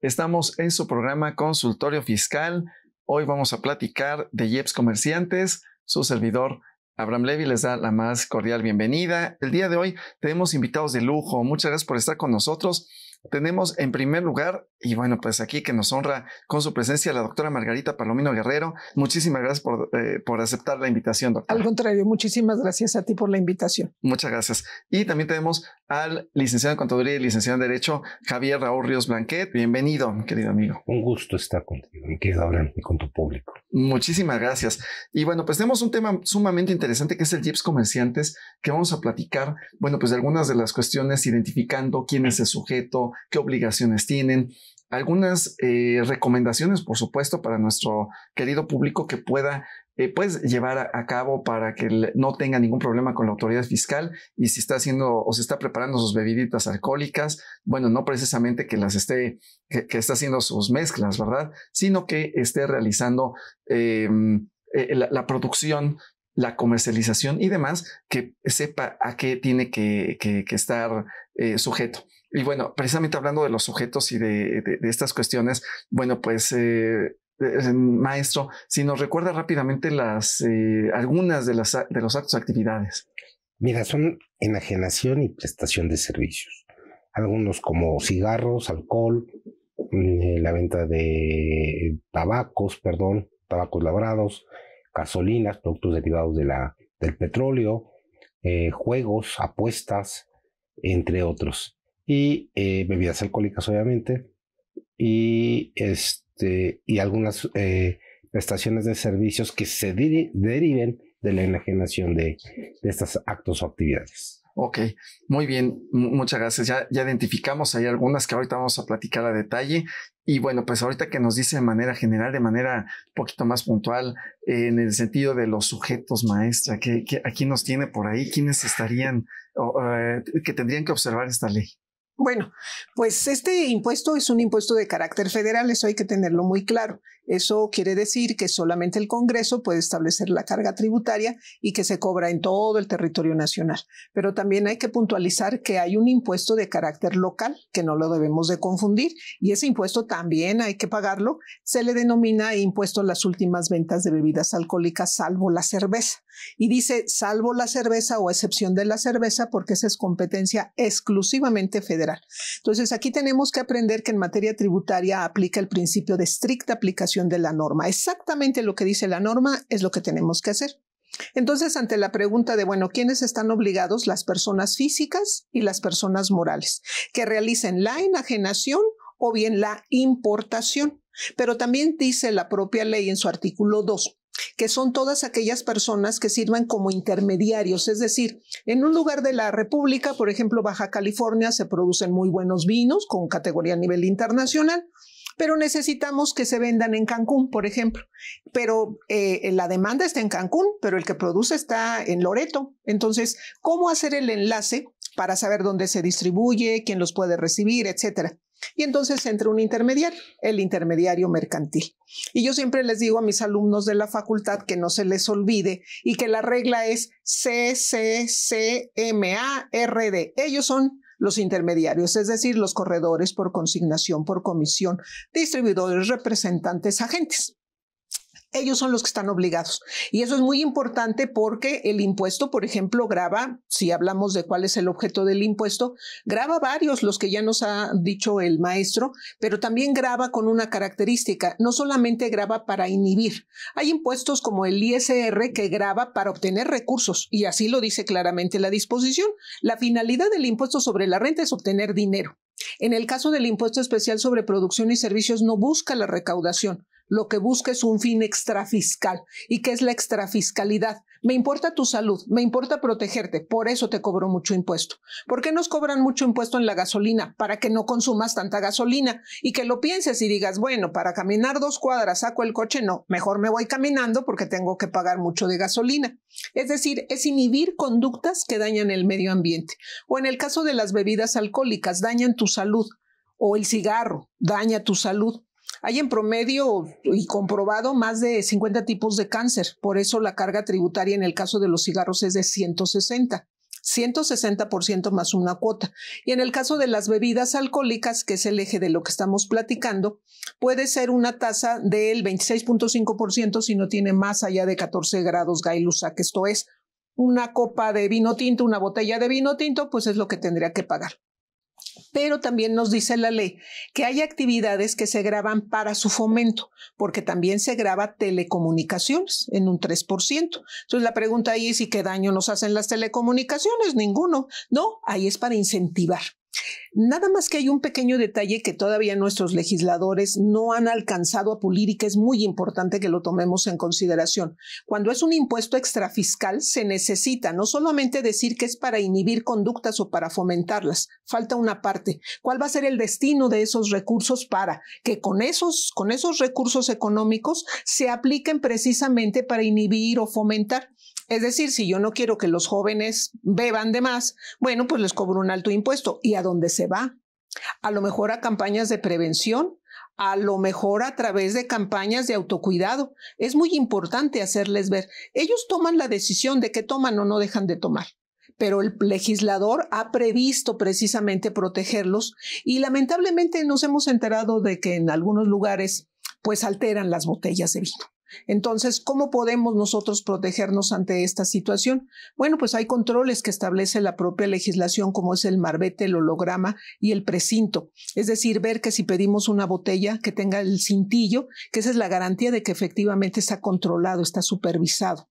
Estamos en su programa Consultorio Fiscal. Hoy vamos a platicar de IEPS Comerciantes. Su servidor Abraham Levy les da la más cordial bienvenida. El día de hoy tenemos invitados de lujo. Muchas gracias por estar con nosotros tenemos en primer lugar, y bueno, pues aquí que nos honra con su presencia la doctora Margarita Palomino Guerrero. Muchísimas gracias eh, por, aceptar la invitación, doctora. Al contrario, muchísimas gracias a ti por la invitación. Muchas gracias. Y también tenemos al licenciado en Contaduría y licenciado en Derecho, Javier Raúl Ríos Blanquet. Bienvenido, querido amigo. Un gusto estar contigo, mi querido Abraham, y con tu público. Muchísimas gracias. Y bueno, pues tenemos un tema sumamente interesante que es el JIPS Comerciantes, que vamos a platicar, bueno, pues de algunas de las cuestiones, identificando quién es el sujeto, qué obligaciones tienen, algunas eh, recomendaciones, por supuesto, para nuestro querido público que pueda eh, pues, llevar a, cabo para que no tenga ningún problema con la autoridad fiscal y si está haciendo o se está preparando sus bebiditas alcohólicas, bueno, no precisamente que las esté, que, está haciendo sus mezclas, ¿verdad? Sino que esté realizando em, eh, la, producción la comercialización y demás, que sepa a qué tiene que, estar sujeto. Y bueno, precisamente hablando de los sujetos y de, estas cuestiones, bueno, pues... Eh, eh, eh, maestro, si nos recuerda rápidamente las algunas de las de los actos actividades. Mira, son enajenación y prestación de servicios. Algunos como cigarros, alcohol, mm, la venta de tabacos, perdón, tabacos labrados, gasolinas, productos derivados de la, del petróleo, juegos, apuestas, entre otros y eh, bebidas alcohólicas, obviamente, y, este, y algunas eh, prestaciones de servicios que se deriven de la enajenación de, de estos actos o actividades. Ok, muy bien, muchas gracias. Ya, identificamos, hay algunas que ahorita vamos a platicar a detalle. Y bueno, pues ahorita que nos dice de manera general, de manera un poquito más puntual, eh, en el sentido de los sujetos, maestra, que, aquí nos tiene por ahí, quiénes estarían, que tendrían que observar esta ley. Bueno, pues este impuesto es un impuesto de carácter federal, eso hay que tenerlo muy claro. Eso quiere decir que solamente el Congreso puede establecer la carga tributaria y que se cobra en todo el territorio nacional. Pero también hay que puntualizar que hay un impuesto de carácter local, que no lo debemos de confundir, y ese impuesto también hay que pagarlo. Se le denomina impuesto a las últimas ventas de bebidas alcohólicas, salvo la cerveza. Y dice salvo la cerveza o excepción de la cerveza porque esa es competencia exclusivamente federal. Entonces aquí tenemos que aprender que en materia tributaria aplica el principio de estricta aplicación de la norma. Exactamente lo que dice la norma es lo que tenemos que hacer. Entonces, ante la pregunta de, bueno, ¿quiénes están obligados? Las personas físicas y las personas morales, que realicen la enajenación o bien la importación. Pero también dice la propia ley en su artículo 2 que son todas aquellas personas que sirvan como intermediarios, es decir, en un lugar de la República, por ejemplo, Baja California, se producen muy buenos vinos con categoría a nivel internacional, pero necesitamos que se vendan en Cancún, por ejemplo. Pero eh, la demanda está en Cancún, pero el que produce está en Loreto. Entonces, ¿cómo hacer el enlace para saber dónde se distribuye, quién los puede recibir, etcétera? Y entonces entra un intermediario, el intermediario mercantil. Y yo siempre les digo a mis alumnos de la facultad que no se les olvide y que la regla es C, C, C, M, A, R, D. Ellos son los intermediarios, es decir, los corredores por consignación, por comisión, distribuidores, representantes, agentes ellos son los que están obligados. Y eso es muy importante porque el impuesto, por ejemplo, graba, si hablamos de cuál es el objeto del impuesto, graba varios, los que ya nos ha dicho el maestro, pero también graba con una característica, no solamente graba para inhibir. Hay impuestos como el ISR que graba para obtener recursos, y así lo dice claramente la disposición. La finalidad del impuesto sobre la renta es obtener dinero. En el caso del impuesto especial sobre producción y servicios no busca la recaudación, lo que busca es un fin extrafiscal. ¿Y que es la extrafiscalidad? Me importa tu salud, me importa protegerte, por eso te cobro mucho impuesto. ¿Por qué nos cobran mucho impuesto en la gasolina? Para que no consumas tanta gasolina y que lo pienses y digas, bueno, para caminar dos cuadras saco el coche, no, mejor me voy caminando porque tengo que pagar mucho de gasolina. Es decir, es inhibir conductas que dañan el medio ambiente. O en el caso de las bebidas alcohólicas, dañan tu salud o el cigarro daña tu salud. Hay en promedio y comprobado más de 50 tipos de cáncer, por eso la carga tributaria en el caso de los cigarros es de 160. 160% más una cuota. Y en el caso de las bebidas alcohólicas, que es el eje de lo que estamos platicando, puede ser una tasa del 26.5% si no tiene más allá de 14 grados gailusa, que esto es una copa de vino tinto, una botella de vino tinto, pues es lo que tendría que pagar. Pero también nos dice la ley que hay actividades que se graban para su fomento, porque también se graba telecomunicaciones en un 3%. Entonces la pregunta ahí es, ¿y qué daño nos hacen las telecomunicaciones? Ninguno. No, ahí es para incentivar. Nada más que hay un pequeño detalle que todavía nuestros legisladores no han alcanzado a pulir y que es muy importante que lo tomemos en consideración. Cuando es un impuesto extrafiscal, se necesita no solamente decir que es para inhibir conductas o para fomentarlas, falta una parte. ¿Cuál va a ser el destino de esos recursos para que con esos, con esos recursos económicos se apliquen precisamente para inhibir o fomentar? Es decir, si yo no quiero que los jóvenes beban de más, bueno, pues les cobro un alto impuesto. ¿Y a dónde se va? A lo mejor a campañas de prevención, a lo mejor a través de campañas de autocuidado. Es muy importante hacerles ver. Ellos toman la decisión de qué toman o no dejan de tomar, pero el legislador ha previsto precisamente protegerlos y lamentablemente nos hemos enterado de que en algunos lugares pues alteran las botellas de vino. Entonces, ¿cómo podemos nosotros protegernos ante esta situación? Bueno, pues hay controles que establece la propia legislación, como es el marbete, el holograma y el precinto. Es decir, ver que si pedimos una botella que tenga el cintillo, que esa es la garantía de que efectivamente está controlado, está supervisado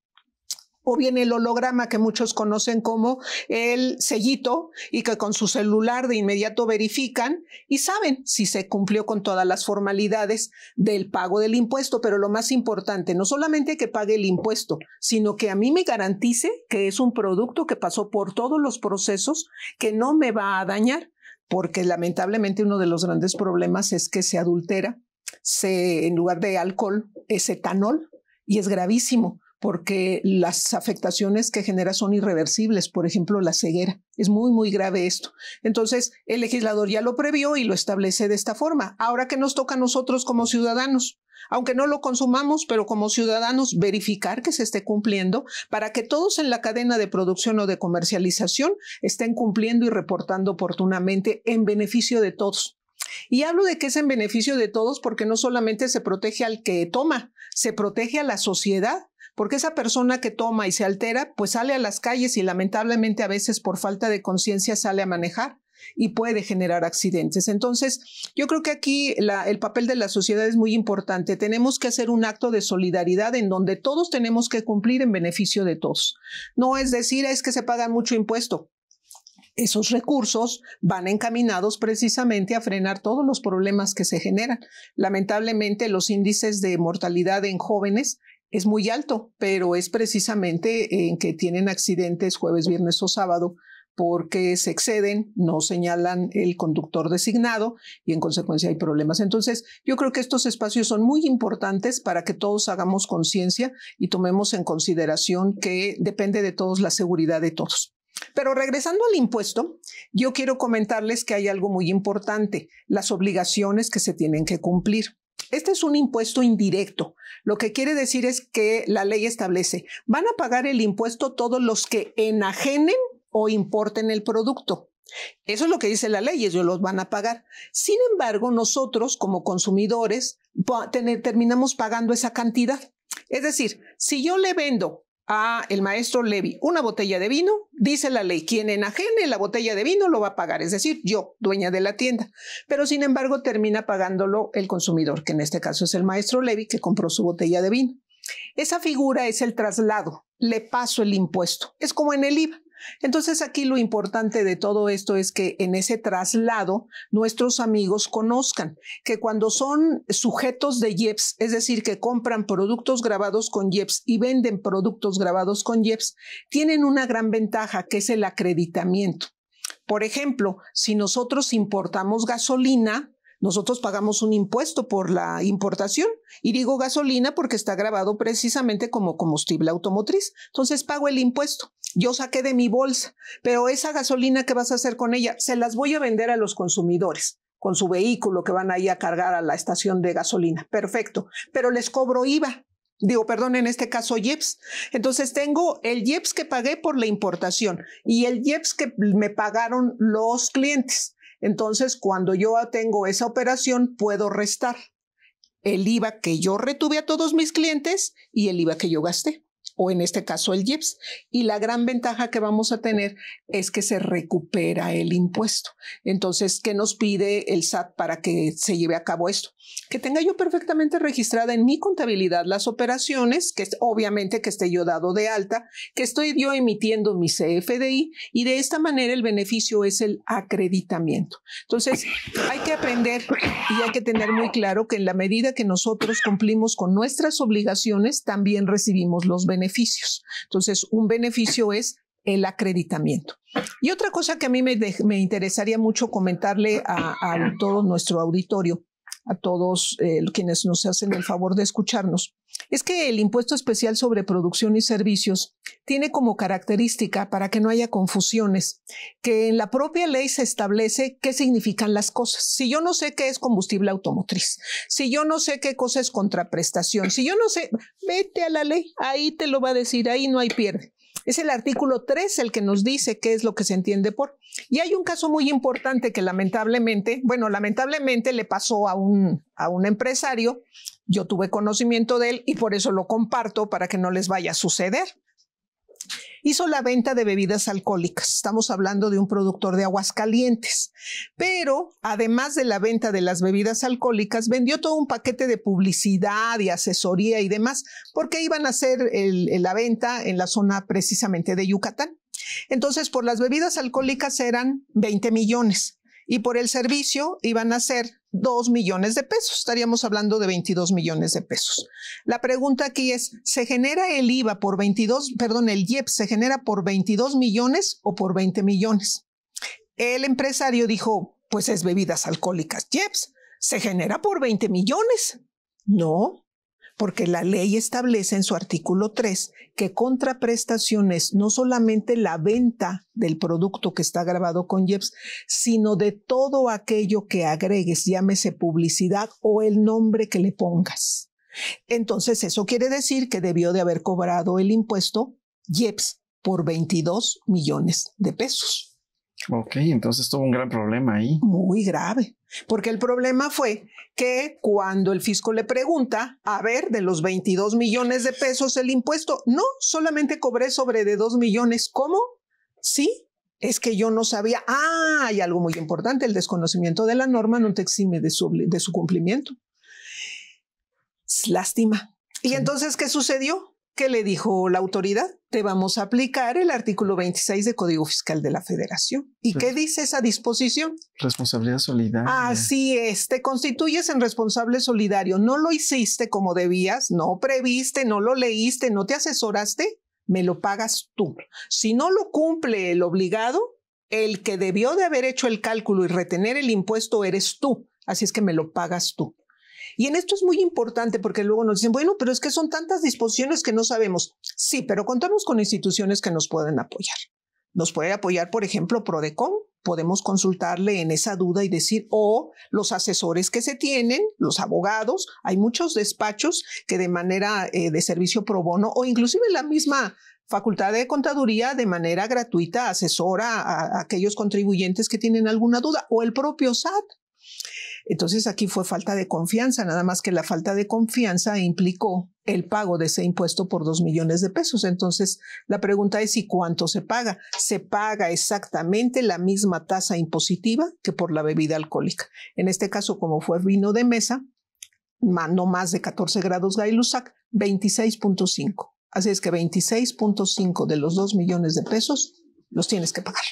o bien el holograma que muchos conocen como el sellito y que con su celular de inmediato verifican y saben si se cumplió con todas las formalidades del pago del impuesto. Pero lo más importante, no solamente que pague el impuesto, sino que a mí me garantice que es un producto que pasó por todos los procesos, que no me va a dañar, porque lamentablemente uno de los grandes problemas es que se adultera. Se, en lugar de alcohol es etanol y es gravísimo porque las afectaciones que genera son irreversibles, por ejemplo, la ceguera. Es muy, muy grave esto. Entonces, el legislador ya lo previó y lo establece de esta forma. Ahora que nos toca a nosotros como ciudadanos, aunque no lo consumamos, pero como ciudadanos verificar que se esté cumpliendo para que todos en la cadena de producción o de comercialización estén cumpliendo y reportando oportunamente en beneficio de todos. Y hablo de que es en beneficio de todos porque no solamente se protege al que toma, se protege a la sociedad porque esa persona que toma y se altera, pues sale a las calles y lamentablemente a veces por falta de conciencia sale a manejar y puede generar accidentes. Entonces, yo creo que aquí el papel de la sociedad es muy importante. Tenemos que hacer un acto de solidaridad en donde todos tenemos que cumplir en beneficio de todos. No es decir, ah, es que se paga mucho impuesto. Esos recursos van encaminados precisamente a frenar todos los problemas que se generan. Lamentablemente, los índices de mortalidad en jóvenes es muy alto, pero es precisamente en que tienen accidentes jueves, viernes o sábado porque se exceden, no señalan el conductor designado y en consecuencia hay problemas. Entonces, yo creo que estos espacios son muy importantes para que todos hagamos conciencia y tomemos en consideración que depende de todos la seguridad de todos. Pero regresando al impuesto, yo quiero comentarles que hay algo muy importante, las obligaciones que se tienen que cumplir. Este es un impuesto indirecto. Lo que quiere decir es que la ley establece, van a pagar el impuesto todos los que enajenen o importen el producto. Eso es lo que dice la ley, ellos los van a pagar. Sin embargo, nosotros como consumidores terminamos pagando esa cantidad. Es decir, si yo le vendo a el maestro Levi una botella de vino, dice la ley, quien enajene la botella de vino lo va a pagar, es decir, yo, dueña de la tienda. Pero sin embargo termina pagándolo el consumidor, que en este caso es el maestro Levi que compró su botella de vino. Esa figura es el traslado, le paso el impuesto, es como en el IVA. Entonces aquí lo importante de todo esto es que en ese traslado nuestros amigos conozcan que cuando son sujetos de IEPS, es decir, que compran productos grabados con IEPS y venden productos grabados con IEPS, tienen una gran ventaja que es el acreditamiento. Por ejemplo, si nosotros importamos gasolina, nosotros pagamos un impuesto por la importación y digo gasolina porque está grabado precisamente como combustible automotriz. Entonces pago el impuesto. Yo saqué de mi bolsa, pero esa gasolina, que vas a hacer con ella? Se las voy a vender a los consumidores con su vehículo que van ahí a cargar a la estación de gasolina. Perfecto. Pero les cobro IVA. Digo, perdón, en este caso IEPS. Entonces tengo el IEPS que pagué por la importación y el IEPS que me pagaron los clientes. Entonces, cuando yo tengo esa operación, puedo restar el IVA que yo retuve a todos mis clientes y el IVA que yo gasté o en este caso el IEPS. Y la gran ventaja que vamos a tener es que se recupera el impuesto. Entonces, ¿qué nos pide el SAT para que se lleve a cabo esto? Que tenga yo perfectamente registrada en mi contabilidad las operaciones, que obviamente que esté yo dado de alta, que estoy yo emitiendo mi CFDI y de esta manera el beneficio es el acreditamiento. Entonces, hay que aprender y hay que tener muy claro que en la medida que nosotros cumplimos con nuestras obligaciones, también recibimos los beneficios beneficios. Entonces, un beneficio es el acreditamiento. Y otra cosa que a mí me, interesaría mucho comentarle a todo nuestro auditorio a todos eh, quienes nos hacen el favor de escucharnos, es que el impuesto especial sobre producción y servicios tiene como característica, para que no haya confusiones, que en la propia ley se establece qué significan las cosas. Si yo no sé qué es combustible automotriz, si yo no sé qué cosa es contraprestación, si yo no sé, vete a la ley, ahí te lo va a decir, ahí no hay pierde. Es el artículo 3 el que nos dice qué es lo que se entiende por. Y hay un caso muy importante que lamentablemente, bueno, lamentablemente le pasó a un, a un empresario, yo tuve conocimiento de él y por eso lo comparto para que no les vaya a suceder hizo la venta de bebidas alcohólicas. Estamos hablando de un productor de aguas calientes, Pero además de la venta de las bebidas alcohólicas, vendió todo un paquete de publicidad y asesoría y demás, porque iban a hacer la venta en la zona precisamente de Yucatán. Entonces, por las bebidas alcohólicas eran 20 millones y por el servicio iban a ser 2 millones de pesos. Estaríamos hablando de 22 millones de pesos. La pregunta aquí es, ¿se genera el IVA por 22, perdón, el IEPS, se genera por 22 millones o por 20 millones? El empresario dijo, pues es bebidas alcohólicas, IEPS, se genera por 20 millones. No, porque la ley establece en su artículo 3 que contraprestaciones no solamente la venta del producto que está grabado con Jeps, sino de todo aquello que agregues, llámese publicidad o el nombre que le pongas. Entonces, eso quiere decir que debió de haber cobrado el impuesto Yeps por 22 millones de pesos. Ok, entonces tuvo un gran problema ahí. Muy grave. Porque el problema fue que cuando el fisco le pregunta, a ver, de los 22 millones de pesos el impuesto, no, solamente cobré sobre de 2 millones. ¿Cómo? Sí, es que yo no sabía. Ah, hay algo muy importante, el desconocimiento de la norma no te exime de su, cumplimiento. lástima. ¿Y entonces qué sucedió? ¿Qué le dijo la autoridad? Te vamos a aplicar el artículo 26 del Código Fiscal de la Federación. ¿Y qué dice esa disposición? Responsabilidad solidaria. Así es, te constituyes en responsable solidario. No lo hiciste como debías, no previste, no lo leíste, no te asesoraste, me lo pagas tú. Si no lo cumple el obligado, el que debió de haber hecho el cálculo y retener el impuesto eres tú. Así es que me lo pagas tú. Y en esto es muy importante porque luego nos dicen, bueno, pero es que son tantas disposiciones que no sabemos. Sí, pero contamos con instituciones que nos pueden apoyar. Nos puede apoyar, por ejemplo, Prodecon. Podemos consultarle en esa duda y decir, o los asesores que se tienen, los abogados, hay muchos despachos que de manera eh, de servicio pro bono o inclusive la misma Facultad de Contaduría de manera gratuita asesora a aquellos contribuyentes que tienen alguna duda o el propio SAT entonces aquí fue falta de confianza, nada más que la falta de confianza implicó el pago de ese impuesto por dos millones de pesos. Entonces la pregunta es ¿y cuánto se paga? Se paga exactamente la misma tasa impositiva que por la bebida alcohólica. En este caso, como fue vino de mesa, no más de 14 grados Gaylusac, 26.5. Así es que 26.5 de los dos millones de pesos los tienes que pagar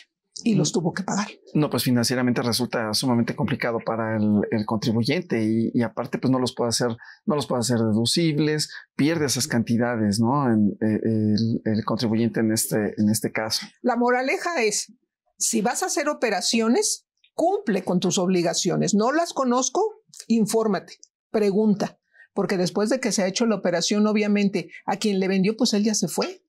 y los tuvo que pagar. No, pues financieramente resulta sumamente complicado para el, contribuyente y, aparte pues no los puede hacer, no los puede hacer deducibles, pierde esas cantidades, ¿no? Eh, el, el contribuyente en este, en este caso. La moraleja es, si vas a hacer operaciones, cumple con tus obligaciones. No las conozco, infórmate, pregunta, porque después de que se ha hecho la operación, obviamente, a quien le vendió, pues él ya se fue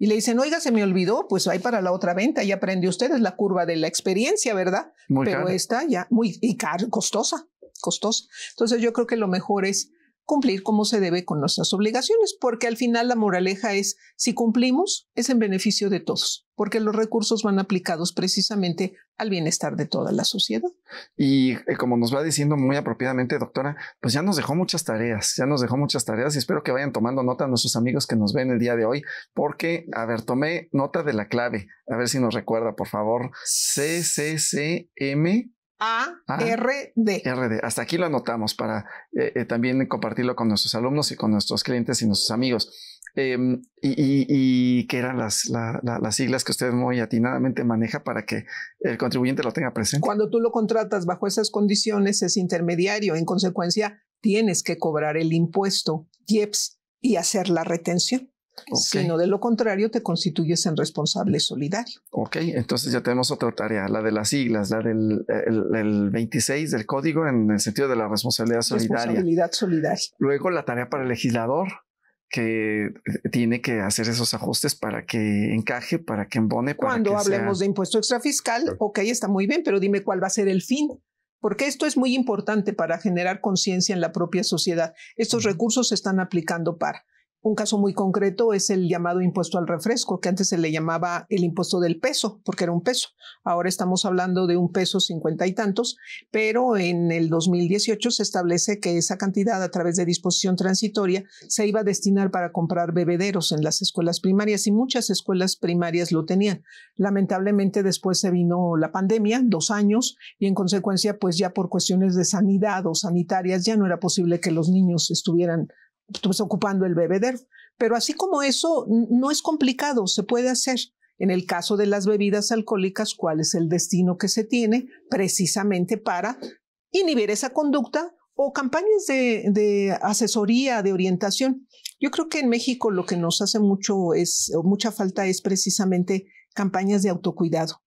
y le dicen, oiga, se me olvidó, pues ahí para la otra venta, Y aprende ustedes la curva de la experiencia, ¿verdad? Pero está ya muy y costosa, costosa. Entonces yo creo que lo mejor es cumplir como se debe con nuestras obligaciones, porque al final la moraleja es, si cumplimos, es en beneficio de todos, porque los recursos van aplicados precisamente al bienestar de toda la sociedad. Y eh, como nos va diciendo muy apropiadamente, doctora, pues ya nos dejó muchas tareas, ya nos dejó muchas tareas y espero que vayan tomando nota nuestros amigos que nos ven el día de hoy, porque, a ver, tomé nota de la clave, a ver si nos recuerda, por favor, CCCM. A-R-D. Ah, D. Hasta aquí lo anotamos para eh, eh, también compartirlo con nuestros alumnos y con nuestros clientes y nuestros amigos. Em, y, y, que eran las, las siglas que usted muy atinadamente maneja para que el contribuyente lo tenga presente. Cuando tú lo contratas bajo esas condiciones, es intermediario. En consecuencia, tienes que cobrar el impuesto, IEPS, y hacer la retención sino de lo contrario te constituyes en responsable solidario. Ok, entonces ya tenemos otra tarea, la de las siglas, la del el, 26 del código en el sentido de la responsabilidad solidaria. Responsabilidad solidaria. Luego la tarea para el legislador, que eh, tiene que hacer esos ajustes para que encaje, para que embone. Cuando que hablemos de impuesto extrafiscal, ok, está muy bien, pero dime cuál va a ser el fin. Porque esto es muy importante para generar conciencia en la propia sociedad. Estos recursos se están aplicando para un caso muy concreto es el llamado impuesto al refresco, que antes se le llamaba el impuesto del peso, porque era un peso. Ahora estamos hablando de un peso cincuenta y tantos, pero en el 2018 se establece que esa cantidad a través de disposición transitoria se iba a destinar para comprar bebederos en las escuelas primarias y muchas escuelas primarias lo tenían. Lamentablemente después se vino la pandemia, dos años, y en consecuencia pues ya por cuestiones de sanidad o sanitarias ya no era posible que los niños estuvieran pues, ocupando el bebedero. Pero así como eso, no es complicado, se puede hacer. En el caso de las bebidas alcohólicas, ¿cuál es el destino que se tiene precisamente para inhibir esa conducta o campañas de, asesoría, de orientación? Yo creo que en México lo que nos hace mucho es, mucha falta es precisamente campañas de autocuidado.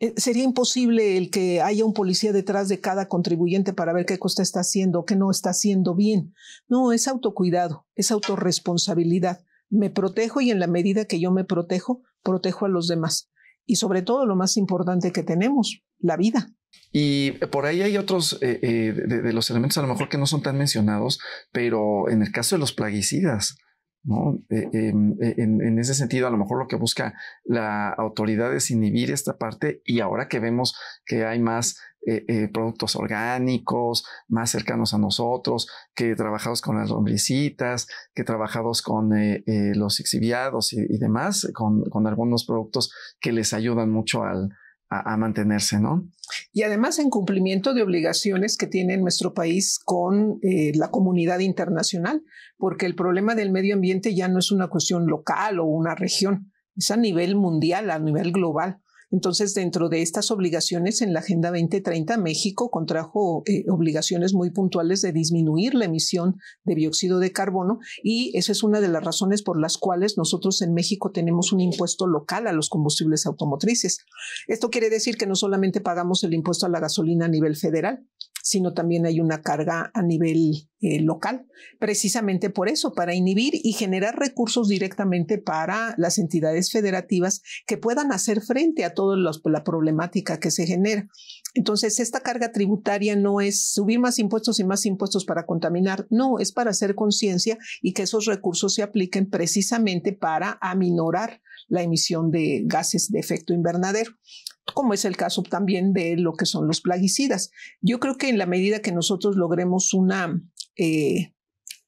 Eh, sería imposible el que haya un policía detrás de cada contribuyente para ver qué cosa está haciendo, qué no está haciendo bien. No, es autocuidado, es autorresponsabilidad. Me protejo y en la medida que yo me protejo, protejo a los demás. Y sobre todo lo más importante que tenemos, la vida. Y por ahí hay otros eh, eh, de, los elementos a lo mejor que no son tan mencionados, pero en el caso de los plaguicidas, eh, em, eh, en, ese sentido, a lo mejor lo que busca la autoridad es inhibir esta parte y ahora que vemos que hay más eh, productos orgánicos, más cercanos a nosotros, que trabajados con las lombricitas, que trabajados con los exhibiados y, demás, con, algunos productos que les ayudan mucho al, a, mantenerse, ¿no? Y además en cumplimiento de obligaciones que tiene nuestro país con eh, la comunidad internacional, porque el problema del medio ambiente ya no es una cuestión local o una región, es a nivel mundial, a nivel global. Entonces, dentro de estas obligaciones en la Agenda 2030, México contrajo eh, obligaciones muy puntuales de disminuir la emisión de dióxido de carbono y esa es una de las razones por las cuales nosotros en México tenemos un impuesto local a los combustibles automotrices. Esto quiere decir que no solamente pagamos el impuesto a la gasolina a nivel federal, sino también hay una carga a nivel eh, local, precisamente por eso, para inhibir y generar recursos directamente para las entidades federativas que puedan hacer frente a toda pues, la problemática que se genera. Entonces, esta carga tributaria no es subir más impuestos y más impuestos para contaminar, no, es para hacer conciencia y que esos recursos se apliquen precisamente para aminorar la emisión de gases de efecto invernadero, como es el caso también de lo que son los plaguicidas. Yo creo que en la medida que nosotros logremos una eh,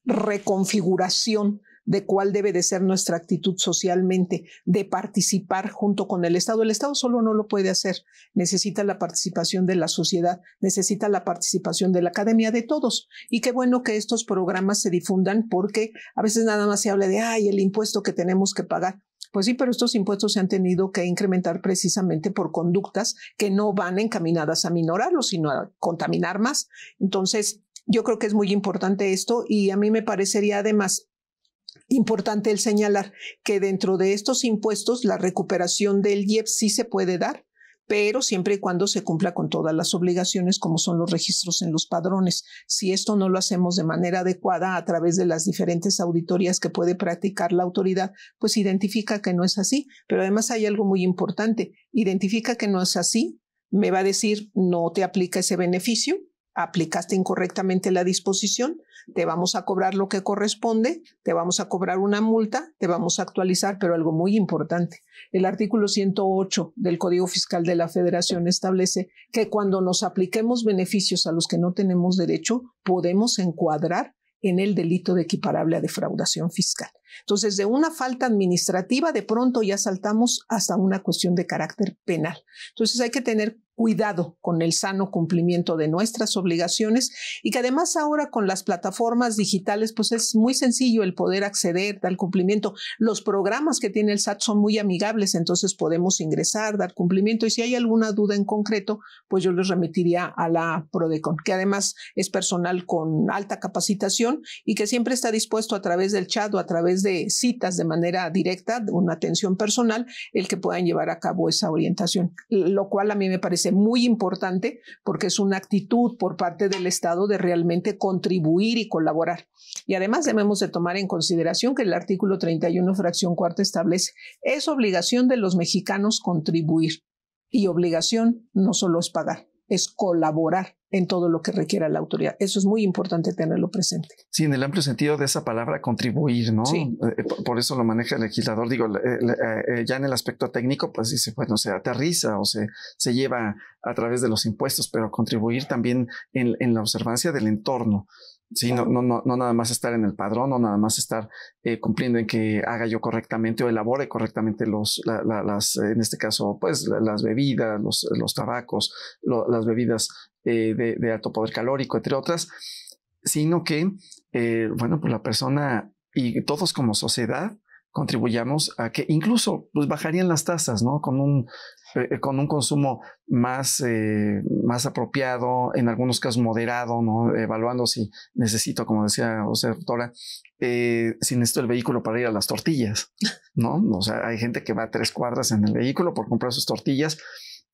reconfiguración de cuál debe de ser nuestra actitud socialmente, de participar junto con el Estado. El Estado solo no lo puede hacer, necesita la participación de la sociedad, necesita la participación de la academia, de todos. Y qué bueno que estos programas se difundan porque a veces nada más se habla de, ay, el impuesto que tenemos que pagar. Pues sí, pero estos impuestos se han tenido que incrementar precisamente por conductas que no van encaminadas a minorarlo, sino a contaminar más. Entonces, yo creo que es muy importante esto y a mí me parecería además Importante el señalar que dentro de estos impuestos la recuperación del Iep sí se puede dar, pero siempre y cuando se cumpla con todas las obligaciones como son los registros en los padrones. Si esto no lo hacemos de manera adecuada a través de las diferentes auditorías que puede practicar la autoridad, pues identifica que no es así. Pero además hay algo muy importante, identifica que no es así, me va a decir no te aplica ese beneficio, aplicaste incorrectamente la disposición, te vamos a cobrar lo que corresponde, te vamos a cobrar una multa, te vamos a actualizar, pero algo muy importante. El artículo 108 del Código Fiscal de la Federación establece que cuando nos apliquemos beneficios a los que no tenemos derecho, podemos encuadrar en el delito de equiparable a defraudación fiscal. Entonces, de una falta administrativa, de pronto ya saltamos hasta una cuestión de carácter penal. Entonces, hay que tener cuidado con el sano cumplimiento de nuestras obligaciones y que además ahora con las plataformas digitales pues es muy sencillo el poder acceder al cumplimiento. Los programas que tiene el SAT son muy amigables, entonces podemos ingresar, dar cumplimiento y si hay alguna duda en concreto pues yo les remitiría a la PRODECON, que además es personal con alta capacitación y que siempre está dispuesto a través del chat o a través de citas de manera directa, una atención personal, el que puedan llevar a cabo esa orientación, lo cual a mí me parece muy importante porque es una actitud por parte del Estado de realmente contribuir y colaborar. Y además debemos de tomar en consideración que el artículo 31, fracción cuarta, establece es obligación de los mexicanos contribuir. Y obligación no solo es pagar, es colaborar en todo lo que requiera la autoridad. Eso es muy importante tenerlo presente. Sí, en el amplio sentido de esa palabra, contribuir, ¿no? Eh, por eso lo maneja el legislador. Digo, eh, eh, ya en el aspecto técnico, pues dice, bueno, se aterriza o se, se lleva a través de los impuestos, pero contribuir también en, en la observancia del entorno. Sí, no, no, no, nada más estar en el padrón, no nada más estar cumpliendo en que haga yo correctamente o elabore correctamente los, las, en este caso, pues las bebidas, los, los tabacos, las bebidas eh, de, alto poder calórico, entre otras, sino que, eh, bueno, pues la persona y todos como sociedad contribuyamos a que incluso pues, bajarían las tasas, ¿no? Con un, eh, con un consumo más, más apropiado, en algunos casos moderado, ¿no? Evaluando si necesito, como decía José doctora, eh, si necesito el vehículo para ir a las tortillas, ¿no? O sea, hay gente que va a tres cuadras en el vehículo por comprar sus tortillas.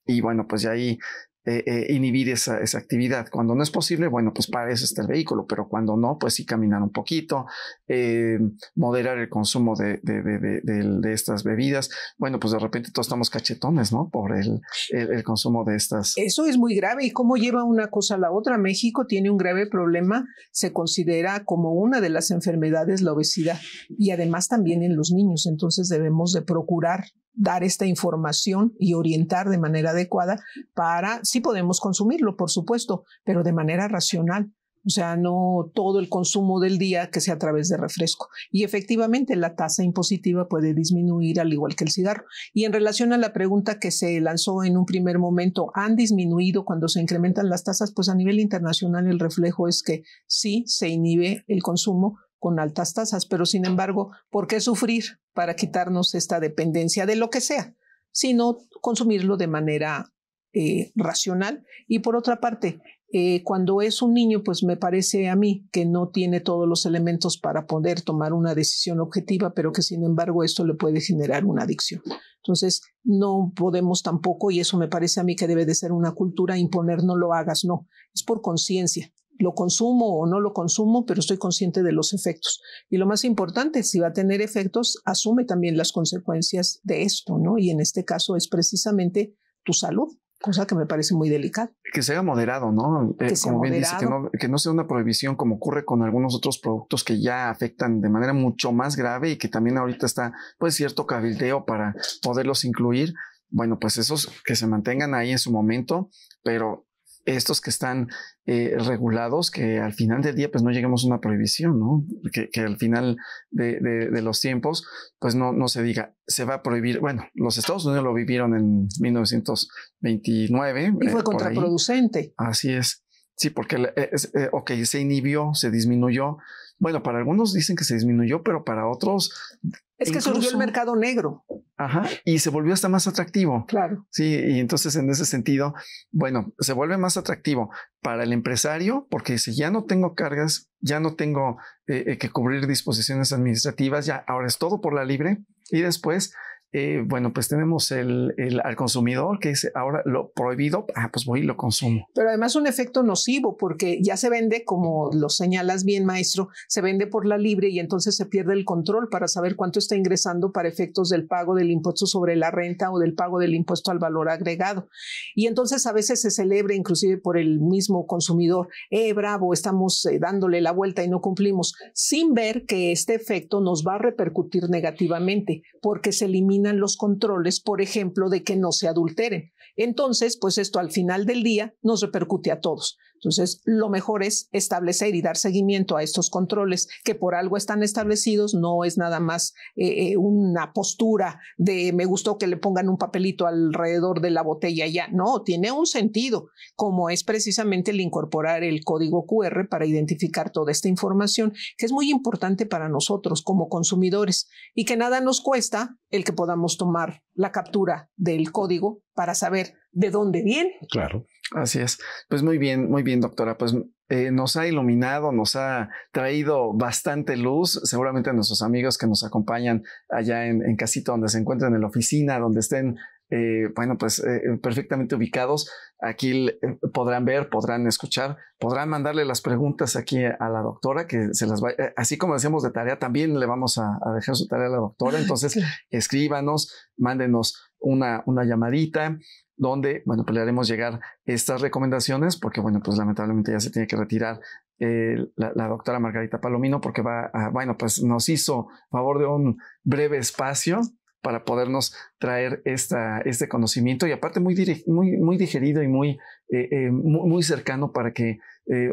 Y bueno, pues de ahí eh, eh, inhibir esa, esa, actividad. Cuando no es posible, bueno, pues para eso está el vehículo, pero cuando no, pues sí caminar un poquito, eh, moderar el consumo de, de, de, de, estas bebidas. Bueno, pues de repente todos estamos cachetones, ¿no? Por el, el, el, consumo de estas. Eso es muy grave. ¿Y cómo lleva una cosa a la otra? México tiene un grave problema, se considera como una de las enfermedades la obesidad y además también en los niños. Entonces debemos de procurar dar esta información y orientar de manera adecuada para, sí podemos consumirlo, por supuesto, pero de manera racional. O sea, no todo el consumo del día que sea a través de refresco. Y efectivamente, la tasa impositiva puede disminuir al igual que el cigarro. Y en relación a la pregunta que se lanzó en un primer momento, ¿han disminuido cuando se incrementan las tasas? Pues a nivel internacional el reflejo es que sí se inhibe el consumo con altas tasas, pero sin embargo, ¿por qué sufrir para quitarnos esta dependencia de lo que sea? Sino consumirlo de manera eh, racional. Y por otra parte, eh, cuando es un niño, pues me parece a mí que no tiene todos los elementos para poder tomar una decisión objetiva, pero que sin embargo esto le puede generar una adicción. Entonces, no podemos tampoco, y eso me parece a mí que debe de ser una cultura, imponer no lo hagas, no, es por conciencia lo consumo o no lo consumo, pero estoy consciente de los efectos. Y lo más importante, si va a tener efectos, asume también las consecuencias de esto, ¿no? Y en este caso es precisamente tu salud, cosa que me parece muy delicada. Que sea moderado, ¿no? Eh, que como bien Dice, que, no, que no, sea una prohibición como ocurre con algunos otros productos que ya afectan de manera mucho más grave y que también ahorita está pues cierto cabildeo para poderlos incluir. Bueno, pues esos que se mantengan ahí en su momento, pero estos que están eh, regulados, que al final del día pues no lleguemos a una prohibición, ¿no? Que, al final de, los tiempos pues no, no se diga, se va a prohibir, bueno, los Estados Unidos lo vivieron en 1929. Y fue eh, contraproducente. Así es. Sí, porque, eh, ok, se inhibió, se disminuyó. Bueno, para algunos dicen que se disminuyó, pero para otros es que surgió el mercado negro. Ajá. Y se volvió hasta más atractivo. Claro. Sí. Y entonces, en ese sentido, bueno, se vuelve más atractivo para el empresario, porque si ya no tengo cargas, ya no tengo eh, eh, que cubrir disposiciones administrativas, ya ahora es todo por la libre. Y después, eh, bueno, pues tenemos el, al consumidor que es ahora lo prohibido, ah, pues voy y lo consumo. Pero además un efecto nocivo porque ya se vende, como lo señalas bien, maestro, se vende por la libre y entonces se pierde el control para saber cuánto está ingresando para efectos del pago del impuesto sobre la renta o del pago del impuesto al valor agregado. Y entonces a veces se celebra inclusive por el mismo consumidor, eh, bravo, estamos eh, dándole la vuelta y no cumplimos, sin ver que este efecto nos va a repercutir negativamente porque se limita los controles, por ejemplo, de que no se adulteren. Entonces, pues esto al final del día nos repercute a todos. Entonces, lo mejor es establecer y dar seguimiento a estos controles que por algo están establecidos, no es nada más eh, eh, una postura de me gustó que le pongan un papelito alrededor de la botella ya. No, tiene un sentido, como es precisamente el incorporar el código QR para identificar toda esta información, que es muy importante para nosotros como consumidores y que nada nos cuesta el que podamos tomar la captura del código para saber de dónde viene. Claro. Así es. Pues muy bien, muy bien, doctora. Pues eh, nos ha iluminado, nos ha traído bastante luz. Seguramente nuestros amigos que nos acompañan allá en, en casito, donde se encuentran en la oficina, donde estén, eh, bueno, pues eh, perfectamente ubicados, aquí podrán ver, podrán escuchar, podrán mandarle las preguntas aquí a la doctora, que se las va, así como hacemos de tarea, también le vamos a, dejar su tarea a la doctora. Ah, Entonces, escríbanos, mándenos una, una llamadita donde, bueno, pues, le haremos llegar estas recomendaciones, porque, bueno, pues lamentablemente ya se tiene que retirar eh, la, doctora Margarita Palomino, porque va, a, bueno, pues nos hizo favor de un breve espacio para podernos traer esta, este conocimiento y aparte muy, muy, muy digerido y muy, eh, eh, muy, cercano para que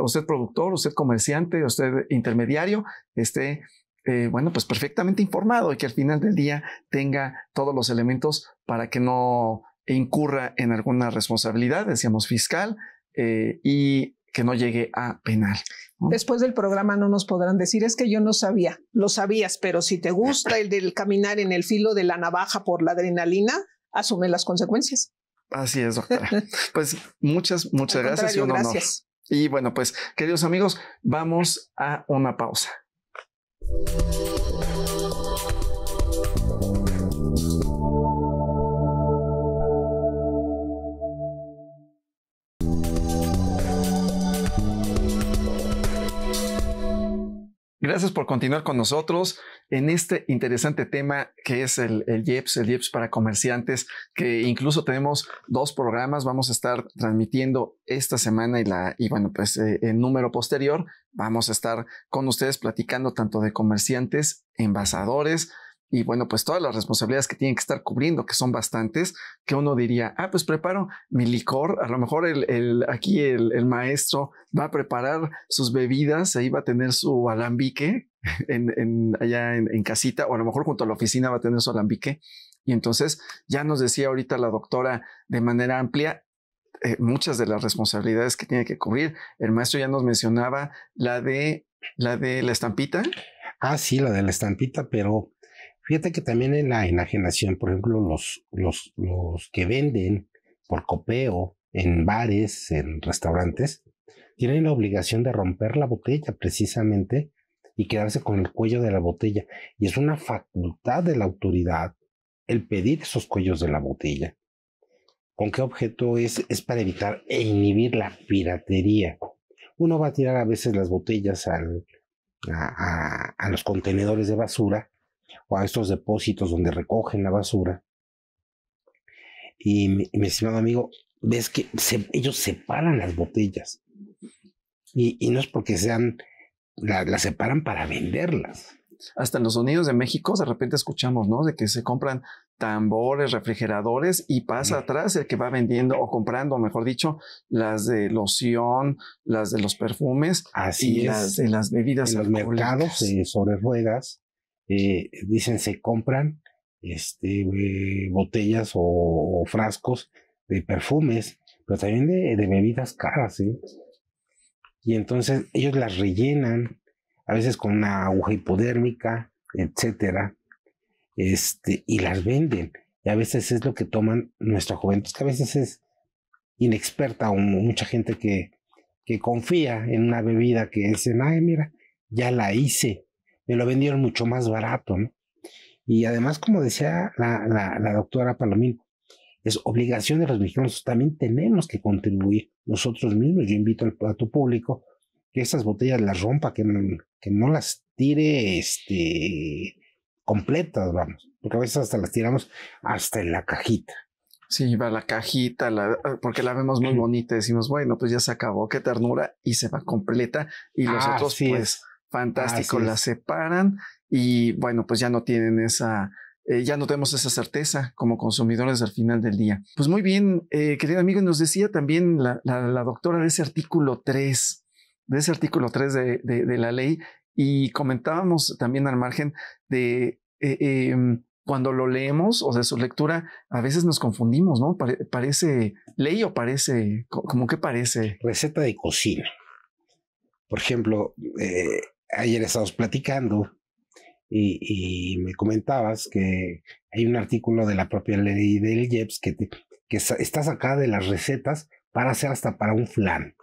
usted productor, usted comerciante, usted intermediario esté bueno, pues perfectamente informado y que al final del día tenga todos los elementos para que no incurra en alguna responsabilidad, decíamos fiscal, eh, y que no llegue a penal. Después del programa no nos podrán decir, es que yo no sabía, lo sabías, pero si te gusta el del caminar en el filo de la navaja por la adrenalina, asume las consecuencias. Así es, doctora. pues muchas, muchas gracias Gracias. Y bueno, pues queridos amigos, vamos a una pausa. Gracias por continuar con nosotros en este interesante tema que es el, el IEPS, el IEPS para comerciantes, que incluso tenemos dos programas, vamos a estar transmitiendo esta semana y, la, y bueno, pues el eh, número posterior, vamos a estar con ustedes platicando tanto de comerciantes, envasadores, y bueno, pues todas las responsabilidades que tienen que estar cubriendo, que son bastantes, que uno diría, ah, pues preparo mi licor, a lo mejor el, aquí el, maestro va a preparar sus bebidas, ahí va a tener su alambique en, allá en, casita, o a lo mejor junto a la oficina va a tener su alambique. Y entonces ya nos decía ahorita la doctora de manera amplia, eh, muchas de las responsabilidades que tiene que cubrir. El maestro ya nos mencionaba la de la de la estampita. Ah, sí, la de la estampita, pero Fíjate que también en la enajenación, por ejemplo, los, los, que venden por copeo en bares, en restaurantes, tienen la obligación de romper la botella precisamente y quedarse con el cuello de la botella. Y es una facultad de la autoridad el pedir esos cuellos de la botella. ¿Con qué objeto es? Es para evitar e inhibir la piratería. Uno va a tirar a veces las botellas al, a los contenedores de basura o a estos depósitos donde recogen la basura. Y mi, estimado amigo, ves que ellos separan las botellas. Y, no es porque sean, las separan para venderlas. Hasta en los Unidos de México de repente escuchamos, ¿no? De que se compran tambores, refrigeradores y pasa mm. atrás el que va vendiendo o comprando, mejor dicho, las de loción, las de los perfumes, así las de las bebidas. En los mercados sobre ruedas eh, dicen se compran este, eh, botellas o, frascos de perfumes, pero también de, bebidas caras, ¿eh? Y entonces ellos las rellenan, a veces con una aguja hipodérmica, etcétera, este, y las venden. Y a veces es lo que toman nuestra juventud, que a veces es inexperta o mucha gente que, que confía en una bebida que dicen, ay, mira, ya la hice, me lo vendieron mucho más barato, ¿no? Y además, como decía la, doctora Palomín, es obligación de los mexicanos, también tenemos que contribuir nosotros mismos. Yo invito al, a público que esas botellas las rompa, que no, las tire este, completas, vamos, porque a veces hasta las tiramos hasta en la cajita. Sí, va la cajita, ah, porque la vemos muy bonita, decimos, bueno, pues ya se acabó, qué ternura, y se va completa, y los ah, otros, pues, es fantástico, la separan y bueno, pues ya no tienen esa, eh, ya no tenemos esa certeza como consumidores al final del día. Pues muy bien, eh, querido amigo, nos decía también la, doctora de ese artículo 3, de ese artículo 3 de, la ley, y comentábamos también al margen de... Eh, em, cuando lo leemos o de su lectura, a veces nos confundimos, ¿no? parece ley o parece, como que parece. Receta de cocina. Por ejemplo, eh, ayer estábamos platicando y, me comentabas que hay un artículo de la propia ley del IEPS que, está sacada de las recetas para hacer hasta para un flan.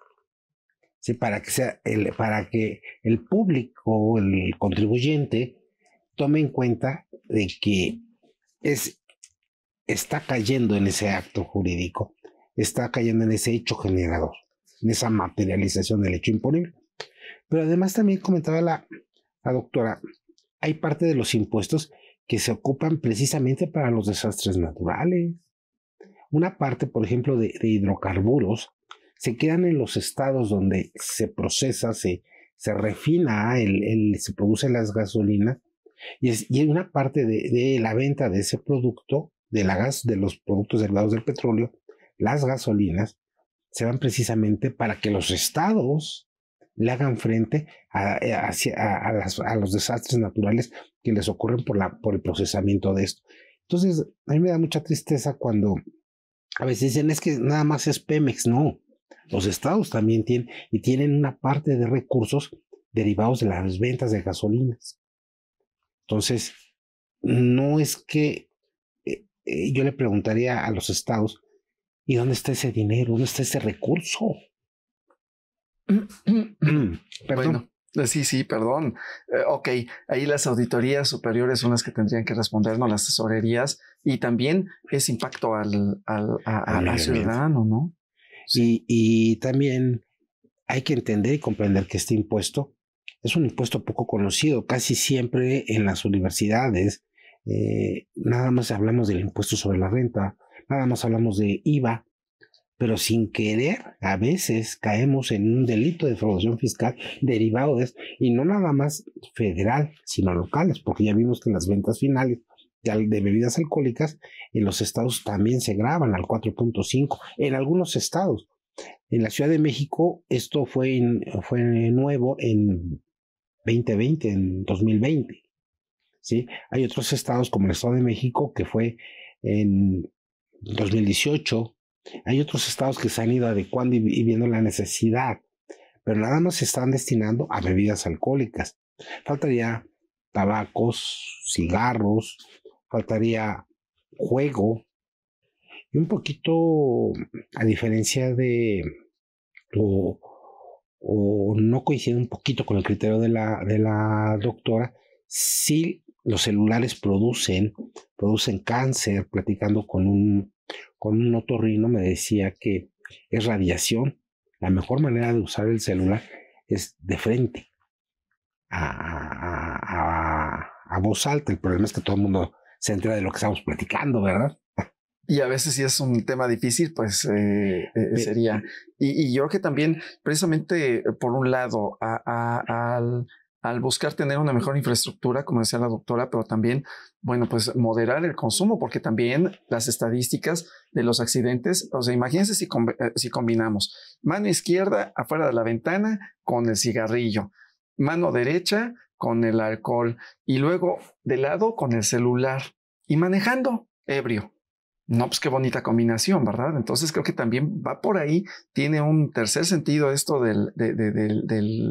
Sí, para que sea el, para que el público, el contribuyente, tome en cuenta de que es, está cayendo en ese acto jurídico, está cayendo en ese hecho generador, en esa materialización del hecho imponible. Pero además también comentaba la, doctora, hay parte de los impuestos que se ocupan precisamente para los desastres naturales. Una parte, por ejemplo, de, hidrocarburos se quedan en los estados donde se procesa, se, refina, se produce las gasolinas y, una parte de, la venta de ese producto, de, la gas, de los productos derivados del petróleo, las gasolinas, se van precisamente para que los estados le hagan frente eh, a, los desastres naturales que les ocurren por, la, por el procesamiento de esto. Entonces, a mí me da mucha tristeza cuando a veces dicen, es que nada más es Pemex, no. Los estados también tienen y tienen una parte de recursos derivados de las ventas de gasolinas. Entonces, no es que eh, eh, yo le preguntaría a los estados, ¿y dónde está ese dinero? ¿Dónde está ese recurso? Perdón. Bueno, eh, sí, sí, perdón. Eh, ok, ahí las auditorías superiores son las que tendrían que respondernos, las tesorerías, y también es impacto al, a, la ciudadano, ¿no? Sí, y, también hay que entender y comprender que este impuesto es un impuesto poco conocido. Casi siempre en las universidades eh, nada más hablamos del impuesto sobre la renta, nada más hablamos de IVA, pero sin querer a veces caemos en un delito de defraudación fiscal derivado de eso, y no nada más federal, sino locales, porque ya vimos que las ventas finales de bebidas alcohólicas en los estados también se graban al 4.5, en algunos estados. En la Ciudad de México esto fue, fue nuevo en 2020, en 2020. ¿sí? Hay otros estados como el Estado de México que fue en 2018, hay otros estados que se han ido adecuando y viendo la necesidad, pero nada más se están destinando a bebidas alcohólicas. Faltaría tabacos, cigarros, faltaría juego. Y un poquito, a diferencia de, o, no coincide un poquito con el criterio de la, de la doctora, si los celulares producen, producen cáncer, platicando con un con un otorrino me decía que es radiación. La mejor manera de usar el celular es de frente, a, voz alta. El problema es que todo el mundo se entera de lo que estamos platicando, ¿verdad? Y a veces si es un tema difícil, pues eh, eh, sería. Y, yo creo que también, precisamente por un lado, al al buscar tener una mejor infraestructura, como decía la doctora, pero también, bueno, pues moderar el consumo, porque también las estadísticas de los accidentes, o sea, imagínense si, eh, si combinamos mano izquierda afuera de la ventana con el cigarrillo, mano derecha con el alcohol y luego de lado con el celular y manejando ebrio. No, pues qué bonita combinación, ¿verdad? Entonces creo que también va por ahí, tiene un tercer sentido esto del, de, del,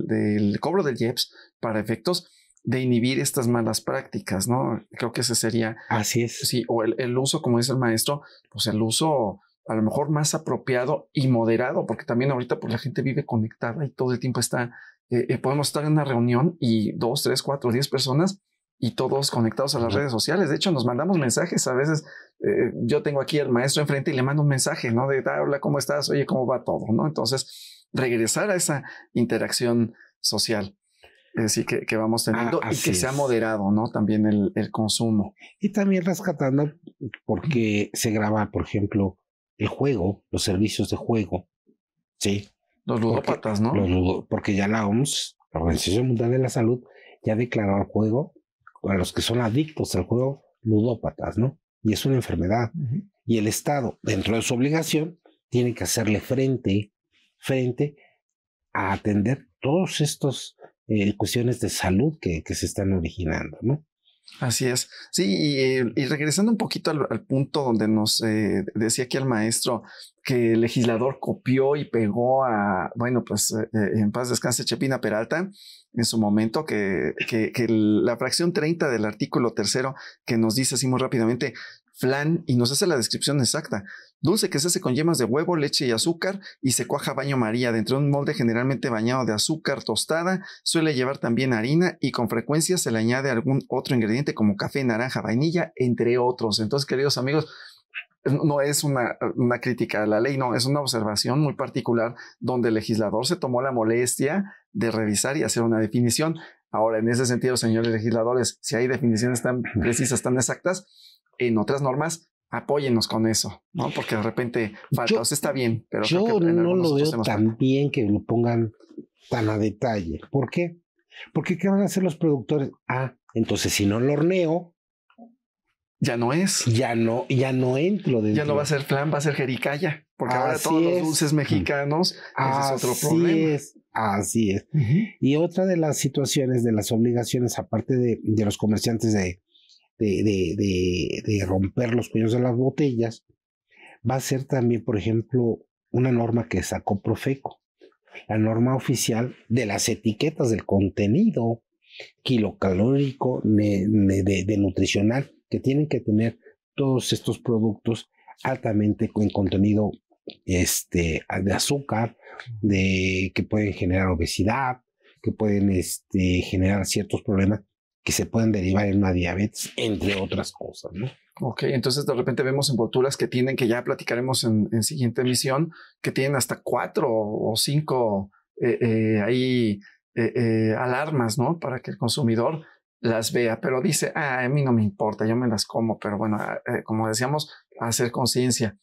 del, cobro del IEPS para efectos de inhibir estas malas prácticas, ¿no? Creo que ese sería... Así es. Sí, o el, uso, como dice el maestro, pues el uso a lo mejor más apropiado y moderado, porque también ahorita pues, la gente vive conectada y todo el tiempo está, eh, eh, podemos estar en una reunión y dos, tres, cuatro, diez personas y todos conectados a las redes sociales. De hecho, nos mandamos mensajes a veces. Eh, yo tengo aquí al maestro enfrente y le mando un mensaje, ¿no? De, ah, hola, ¿cómo estás? Oye, ¿cómo va todo? ¿No? Entonces, regresar a esa interacción social. Así que, que vamos ah, teniendo y que sea moderado, ¿no? También el, el, consumo. Y también rescatando, porque se graba, por ejemplo, el juego, los servicios de juego, ¿sí? Los ludópatas, ¿no? Los, porque ya la OMS, la Organización Mundial de la Salud, ya declaró el juego a los que son adictos al juego, ludópatas, ¿no? Y es una enfermedad. Y el Estado, dentro de su obligación, tiene que hacerle frente, frente a atender todas estas eh, cuestiones de salud que se están originando, ¿no? Así es. Sí, eh, y, regresando un poquito al, punto donde nos eh, decía aquí el maestro que el legislador copió y pegó a, bueno, pues eh, en paz descanse Chepina Peralta en su momento, que, que, que la fracción 30 del artículo tercero que nos dice así muy rápidamente, flan, y nos hace la descripción exacta. Dulce que se hace con yemas de huevo, leche y azúcar y se cuaja baño María dentro de un molde generalmente bañado de azúcar tostada. Suele llevar también harina y con frecuencia se le añade algún otro ingrediente como café, naranja, vainilla, entre otros. Entonces, queridos amigos, no es una, una, crítica a la ley, no, es una observación muy particular donde el legislador se tomó la molestia de revisar y hacer una definición. Ahora, en ese sentido, señores legisladores, si hay definiciones tan precisas, tan exactas, en otras normas apóyenos con eso, ¿no? Porque de repente falta, o sea, está bien, pero yo que no lo veo tan bien que lo pongan tan a detalle. ¿Por qué? Porque ¿qué van a hacer los productores? Ah, entonces si no lo horneo, ya no es. Ya no, ya no entro dentro. Ya no va a ser flan, va a ser jericaya, porque ahora todos los dulces mexicanos, es otro problema. Es, así es. Y otra de las situaciones, de las obligaciones, aparte de los comerciantes de, de, romper los cuellos de las botellas, va a ser también, por ejemplo, una norma que sacó Profeco, la norma oficial de las etiquetas del contenido kilocalórico, de, nutricional, que tienen que tener todos estos productos altamente en contenido este, de azúcar, de, que pueden generar obesidad, que pueden este, generar ciertos problemas que se pueden derivar en una diabetes, entre otras cosas, ¿no? Ok, entonces de repente vemos envolturas que tienen, que ya platicaremos en, en siguiente emisión, que tienen hasta cuatro o cinco eh, eh, ahí eh, alarmas, ¿no? Para que el consumidor las vea, pero dice, ah, a mí no me importa, yo me las como, pero bueno, ah, como decíamos, hacer conciencia.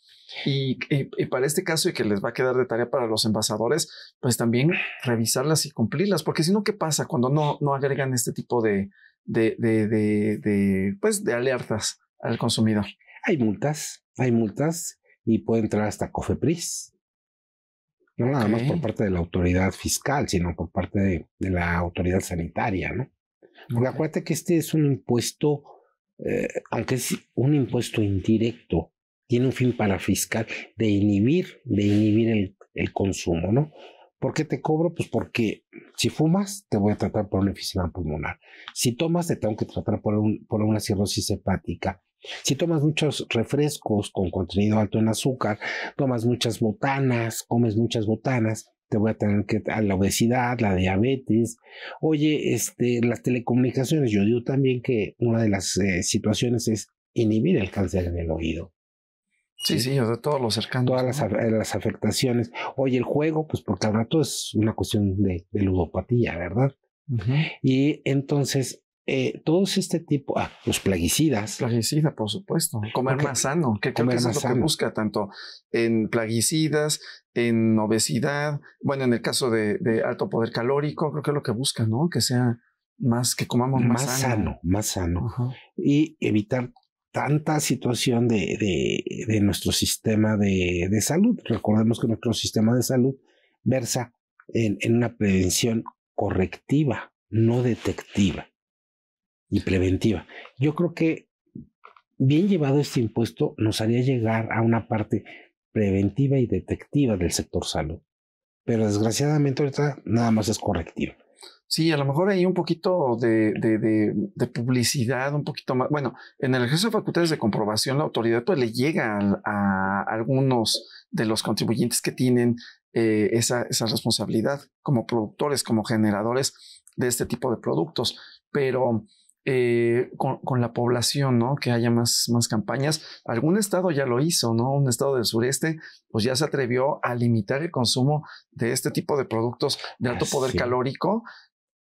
Eh, y, para este caso, y que les va a quedar de tarea para los envasadores, pues también revisarlas y cumplirlas, porque si no, ¿qué pasa cuando no, no agregan este tipo de, de, pues, de alertas al consumidor? Hay multas, hay multas y puede entrar hasta COFEPRIS. No nada más por parte de la autoridad fiscal, sino por parte de, la autoridad sanitaria, ¿no? Porque acuérdate que este es un impuesto eh, aunque es un impuesto indirecto, tiene un fin fiscal, de inhibir, de inhibir el, consumo, ¿no? ¿Por qué te cobro? Pues porque si fumas, te voy a tratar por una enfisema pulmonar. Si tomas, te tengo que tratar por, por una cirrosis hepática. Si tomas muchos refrescos con contenido alto en azúcar, tomas muchas botanas, comes muchas botanas, te voy a tener que a la obesidad, la diabetes. Oye, este, las telecomunicaciones, yo digo también que una de las eh, situaciones es inhibir el cáncer en el oído. Sí, sí, o sea, todos los cercanos. Todas las, las, afectaciones. Oye, el juego, pues por cada rato es una cuestión de, ludopatía, ¿verdad? Y entonces eh, todos este tipo, ah, los plaguicidas. Plaguicida, por supuesto. Comer más sano, que comer es lo que busca tanto en plaguicidas, en obesidad, bueno, en el caso de, alto poder calórico, creo que es lo que busca, ¿no? Que sea más, que comamos más, sano. Más sano, Y evitar tanta situación de, nuestro sistema de, salud. Recordemos que nuestro sistema de salud versa en una prevención correctiva, no detectiva y preventiva. Yo creo que bien llevado este impuesto nos haría llegar a una parte preventiva y detectiva del sector salud. Pero desgraciadamente ahorita nada más es correctiva. Sí, a lo mejor hay un poquito de, publicidad, un poquito más. Bueno, en el ejercicio de facultades de comprobación, la autoridad pues, le llega a, algunos de los contribuyentes que tienen eh, esa, esa responsabilidad como productores, como generadores de este tipo de productos. Pero eh, con, la población, ¿no? Que haya más, más campañas. Algún estado ya lo hizo, ¿no? Un estado del sureste, pues ya se atrevió a limitar el consumo de este tipo de productos de alto poder calórico.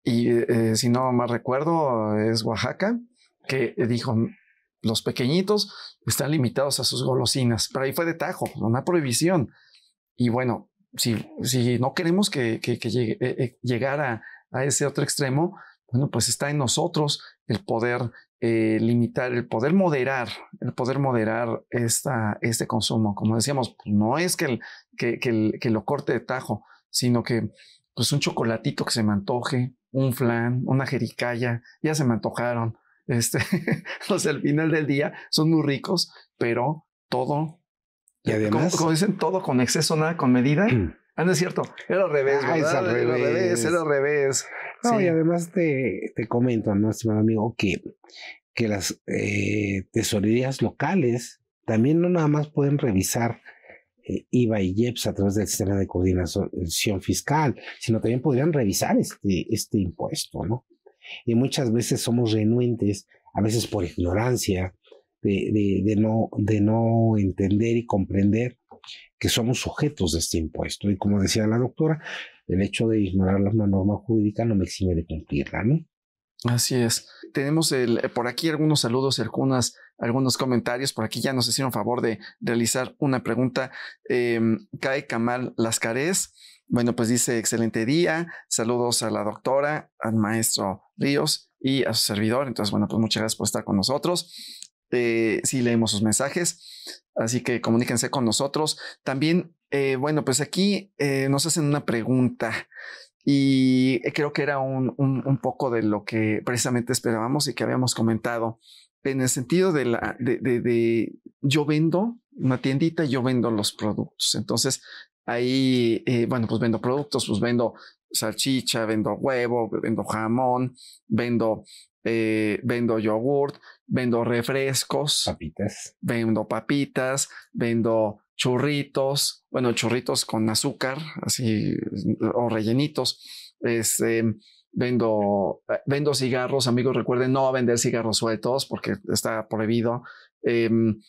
Y eh, si no más recuerdo, es Oaxaca, que dijo, los pequeñitos están limitados a sus golosinas. Pero ahí fue de tajo, una prohibición. Y bueno, si, si no queremos que, que, llegue, eh, a ese otro extremo, bueno, pues está en nosotros el poder eh, limitar, el poder moderar, el poder moderar esta, este consumo. Como decíamos, pues no es que, que, que, lo corte de tajo, sino que pues un chocolatito que se me antoje, un flan, una jericaya, ya se me antojaron. Este, los al final del día son muy ricos, pero todo, y eh, como, dicen, todo con exceso, nada con medida. Mm. Ah, no es cierto, era al ah, Era al revés, era al revés y además te, te comento, ¿no, estimado amigo, que, que las eh, tesorerías locales también no nada más pueden revisar eh, IVA y IEPS a través del sistema de coordinación fiscal, sino también podrían revisar este, este impuesto, ¿no? Y muchas veces somos renuentes, a veces por ignorancia, de, de, no, de no entender y comprender que somos sujetos de este impuesto. Y como decía la doctora, el hecho de ignorar una norma jurídica no me exime de cumplirla, ¿no? Así es. Tenemos el, eh, por aquí algunos saludos, algunas, algunos comentarios. Por aquí ya nos hicieron favor de realizar una pregunta. Em, Cae Kamal Lascarés. Bueno, pues dice excelente día. Saludos a la doctora, al maestro Ríos y a su servidor. Entonces, bueno, pues muchas gracias por estar con nosotros. Eh, sí, leemos sus mensajes. Así que comuníquense con nosotros. También eh, bueno, pues aquí eh, nos hacen una pregunta y eh, creo que era un, poco de lo que precisamente esperábamos y que habíamos comentado en el sentido de la de, yo vendo una tiendita y yo vendo los productos. Entonces ahí, bueno, pues vendo productos, pues vendo salchicha, vendo huevo, vendo jamón, vendo, vendo yogurt, vendo refrescos, papitas, vendo papitas, vendo churritos, bueno, churritos con azúcar, así, o rellenitos. Este, vendo, eh, vendo cigarros, amigos, recuerden no vender cigarros sueltos porque está prohibido. Em,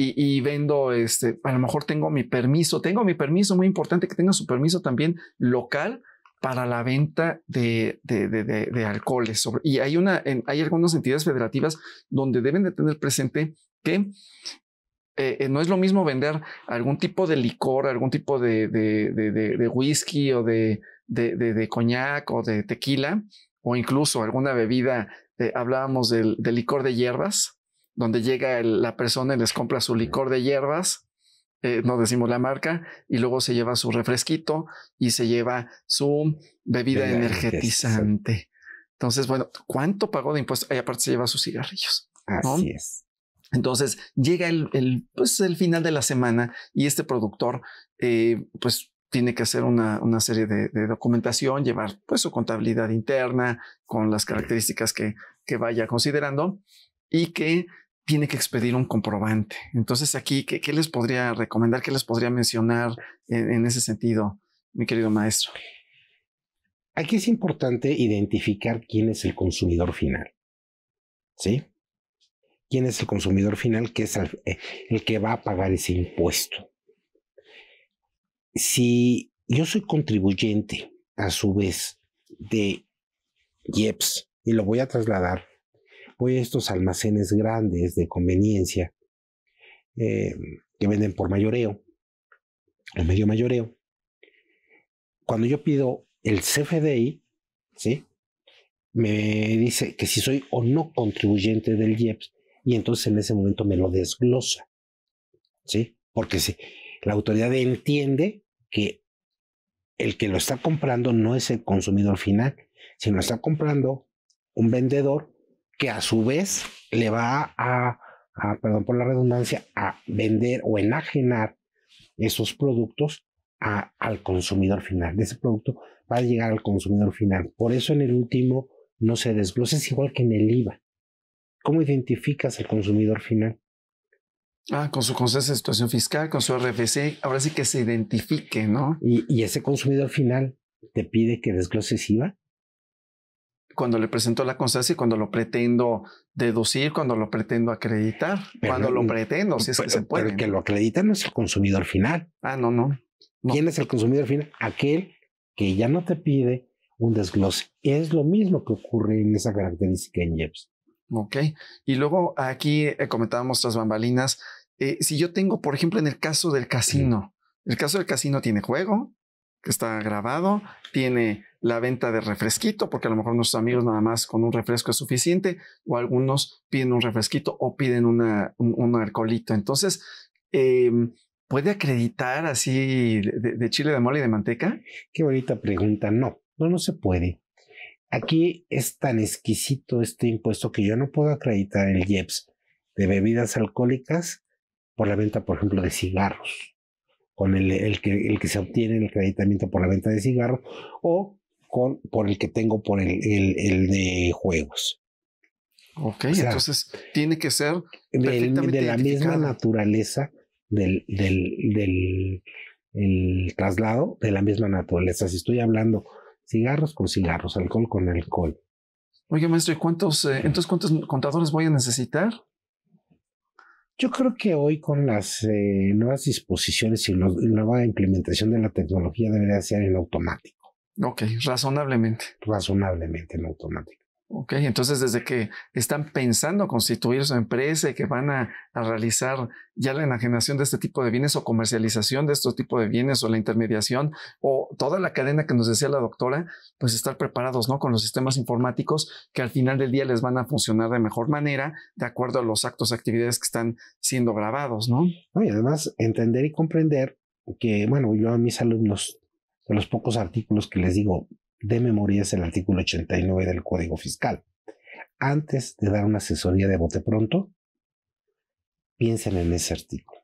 y, vendo, este, a lo mejor tengo mi permiso, tengo mi permiso, muy importante que tenga su permiso también local para la venta de, de, de, alcoholes. Y hay, una, en, hay algunas entidades federativas donde deben de tener presente que eh, eh, no es lo mismo vender algún tipo de licor, algún tipo de, whisky o de, coñac o de tequila, o incluso alguna bebida, eh, hablábamos del, licor de hierbas, donde llega la persona y les compra su licor de hierbas, no decimos la marca, y luego se lleva su refresquito y se lleva su bebida energetizante. Entonces, bueno, ¿cuánto pagó de impuestos? Y aparte se lleva sus cigarrillos. Así es. Entonces llega pues, el, final de la semana y este productor, eh, pues tiene que hacer una, serie de, documentación, llevar pues su contabilidad interna con las características que, vaya considerando y que tiene que expedir un comprobante. Entonces aquí, ¿qué, les podría recomendar? ¿Qué les podría mencionar en, ese sentido, mi querido maestro? Aquí es importante identificar quién es el consumidor final. ¿Sí? quién es el consumidor final, que es eh, el, que va a pagar ese impuesto. Si yo soy contribuyente, a su vez, de IEPS, y lo voy a trasladar, voy a estos almacenes grandes de conveniencia eh, que venden por mayoreo o medio mayoreo. Cuando yo pido el CFDI, ¿sí? me dice que si soy o no contribuyente del IEPS, y entonces en ese momento me lo desglosa. ¿Sí? Porque la autoridad entiende que el que lo está comprando no es el consumidor final, sino está comprando un vendedor que a su vez le va a, perdón por la redundancia, a vender o enajenar esos productos al consumidor final. ese producto va a llegar al consumidor final. Por eso en el último no se desglosa, es igual que en el IVA. ¿Cómo identificas al consumidor final? Ah, con su constancia de situación fiscal, con su RFC, ahora sí que se identifique, ¿no? Y, ese consumidor final te pide que desgloses IVA. Cuando le presento la constancia y cuando lo pretendo deducir, cuando lo pretendo acreditar, cuando lo pretendo, si es que se puede. el que lo acredita no es el consumidor final. Ah, no, no, ¿Quién es el consumidor final? Aquel que ya no te pide un desglose. Es lo mismo que ocurre en esa característica en Jeps. Ok. Y luego aquí eh, comentábamos las bambalinas. Eh, si yo tengo, por ejemplo, en el caso del casino, el caso del casino tiene juego, que está grabado, tiene la venta de refresquito, porque a lo mejor nuestros amigos nada más con un refresco es suficiente, o algunos piden un refresquito o piden una, un, un alcoholito. Entonces, em, ¿puede acreditar así de, de, chile de mole y de manteca? Qué bonita pregunta. No, no, no se puede. Aquí es tan exquisito este impuesto que yo no puedo acreditar el IEPS de bebidas alcohólicas por la venta, por ejemplo, de cigarros, con el, que, el que se obtiene el acreditamiento por la venta de cigarros o con, por el que tengo por el, de juegos. Ok, entonces tiene que ser de la misma naturaleza del, del el traslado, de la misma naturaleza. Si estoy hablando cigarros con cigarros, alcohol con alcohol. Oye, maestro, cuántos, eh, entonces cuántos contadores voy a necesitar? Yo creo que hoy con las eh, nuevas disposiciones y la nueva implementación de la tecnología debería ser en automático. Ok, razonablemente. Razonablemente en automático. Ok, entonces desde que están pensando constituir su empresa y que van a, realizar ya la enajenación de este tipo de bienes o comercialización de estos tipo de bienes o la intermediación o toda la cadena que nos decía la doctora, pues estar preparados, ¿no? Con los sistemas informáticos que al final del día les van a funcionar de mejor manera de acuerdo a los actos, actividades que están siendo grabados, ¿no? y además entender y comprender que, bueno, yo a mis alumnos, de los pocos artículos que les digo, de memoria es el artículo 89 del Código Fiscal. Antes de dar una asesoría de bote pronto, piensen en ese artículo.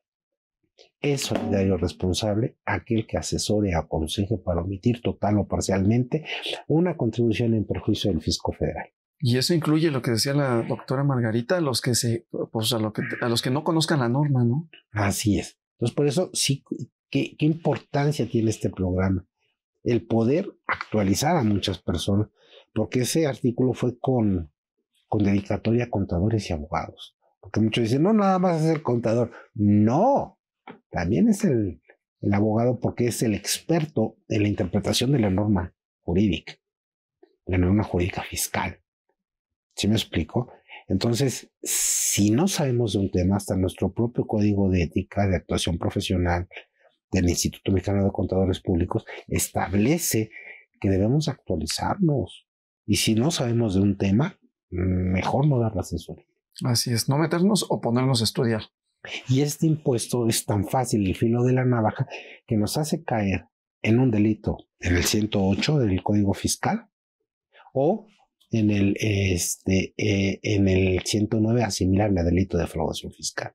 Es solidario responsable aquel que asesore o aconseje para omitir total o parcialmente una contribución en perjuicio del fisco federal. Y eso incluye lo que decía la doctora Margarita, los que se, pues, a, los que no conozcan la norma, ¿no? Así es. Entonces, por eso sí, qué importancia tiene este programa? el poder actualizar a muchas personas, porque ese artículo fue con, con dedicatoria a contadores y abogados. Porque muchos dicen, no, nada más es el contador. No, también es el, el abogado porque es el experto en la interpretación de la norma jurídica, la norma jurídica fiscal. ¿Sí me explico? Entonces, si no sabemos de un tema, hasta nuestro propio código de ética, de actuación profesional, del Instituto Mexicano de Contadores Públicos establece que debemos actualizarnos. Y si no sabemos de un tema, mejor no dar la asesoría. Así es, no meternos o ponernos a estudiar. Y este impuesto es tan fácil, el filo de la navaja, que nos hace caer en un delito en el 108 del Código Fiscal o en el, este, eh, en 109 asimilable a delito de fraudación fiscal.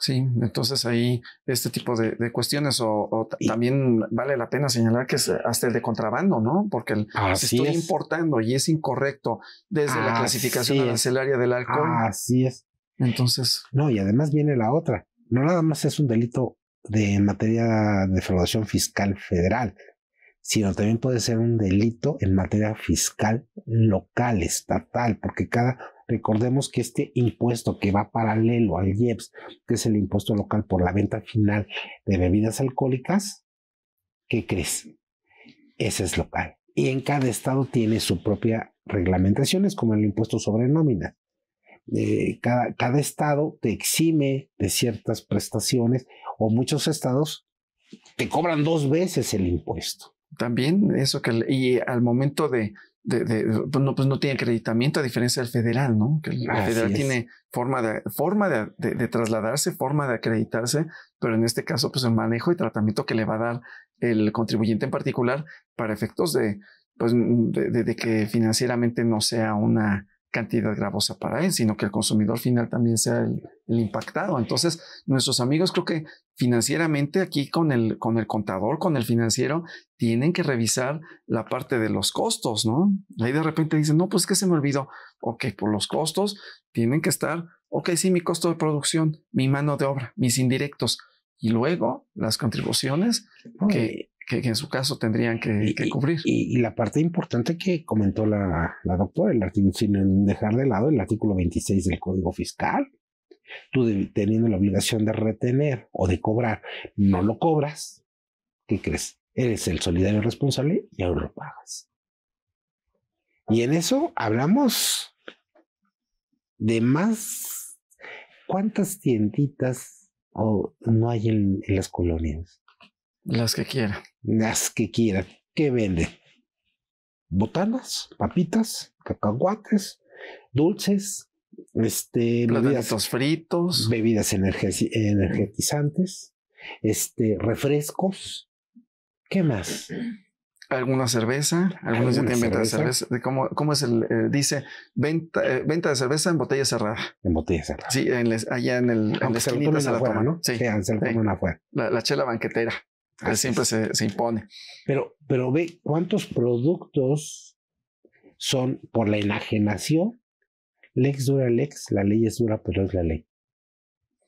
Sí, entonces ahí este tipo de, cuestiones o, también vale la pena señalar que es eh, hasta el de contrabando, ¿no? Porque se está importando y es incorrecto desde la clasificación arancelaria del alcohol. Así es. Entonces. No, y además viene la otra. No nada más es un delito de materia de defraudación fiscal federal, sino también puede ser un delito en materia fiscal local, estatal, porque cada Recordemos que este impuesto que va paralelo al IEPS, que es el impuesto local por la venta final de bebidas alcohólicas, ¿qué crees? Ese es local. Y en cada estado tiene su propia reglamentación, es como el impuesto sobre nómina. Eh, cada, cada estado te exime de ciertas prestaciones o muchos estados te cobran dos veces el impuesto. También eso que, y al momento de, de, de, pues no, pues no tiene acreditamiento a diferencia del federal, ¿no? Que el federal tiene forma, de, forma de, trasladarse, forma de acreditarse, pero en este caso, pues el manejo y tratamiento que le va a dar el contribuyente en particular para efectos de, pues, de, que financieramente no sea una cantidad gravosa para él, sino que el consumidor final también sea el impactado. Entonces, nuestros amigos creo que financieramente aquí con el, con el contador, con el financiero, tienen que revisar la parte de los costos, ¿no? Ahí de repente dicen, no, pues que se me olvidó. Ok, por los costos tienen que estar, ok, sí, mi costo de producción, mi mano de obra, mis indirectos y luego las contribuciones que, que, en su caso tendrían que, cubrir. Y, la parte importante que comentó la, doctora, el sin dejar de lado el artículo 26 del Código Fiscal, tú teniendo la obligación de retener o de cobrar, no lo cobras, ¿qué crees? Eres el solidario responsable y ahora lo pagas. Y en eso hablamos de más. ¿Cuántas tienditas o no hay en, las colonias? Las que quieran. Las que quieran. ¿Qué vende? Botanas, papitas, cacahuates, dulces, este, bebidas fritos, bebidas energetizantes, este, refrescos. ¿Qué más? alguna cerveza, alguna de cerveza. ¿Cómo, cómo es el? Eh, dice venta, eh, venta de cerveza en botella cerrada. En botella cerrada. Sí, en les, allá en el. en la se ¿no? Sí, La, chela banquetera. siempre se, se, impone. Pero, pero ve cuántos productos son por la enajenación lex dura lex, la ley es dura, pero es la ley.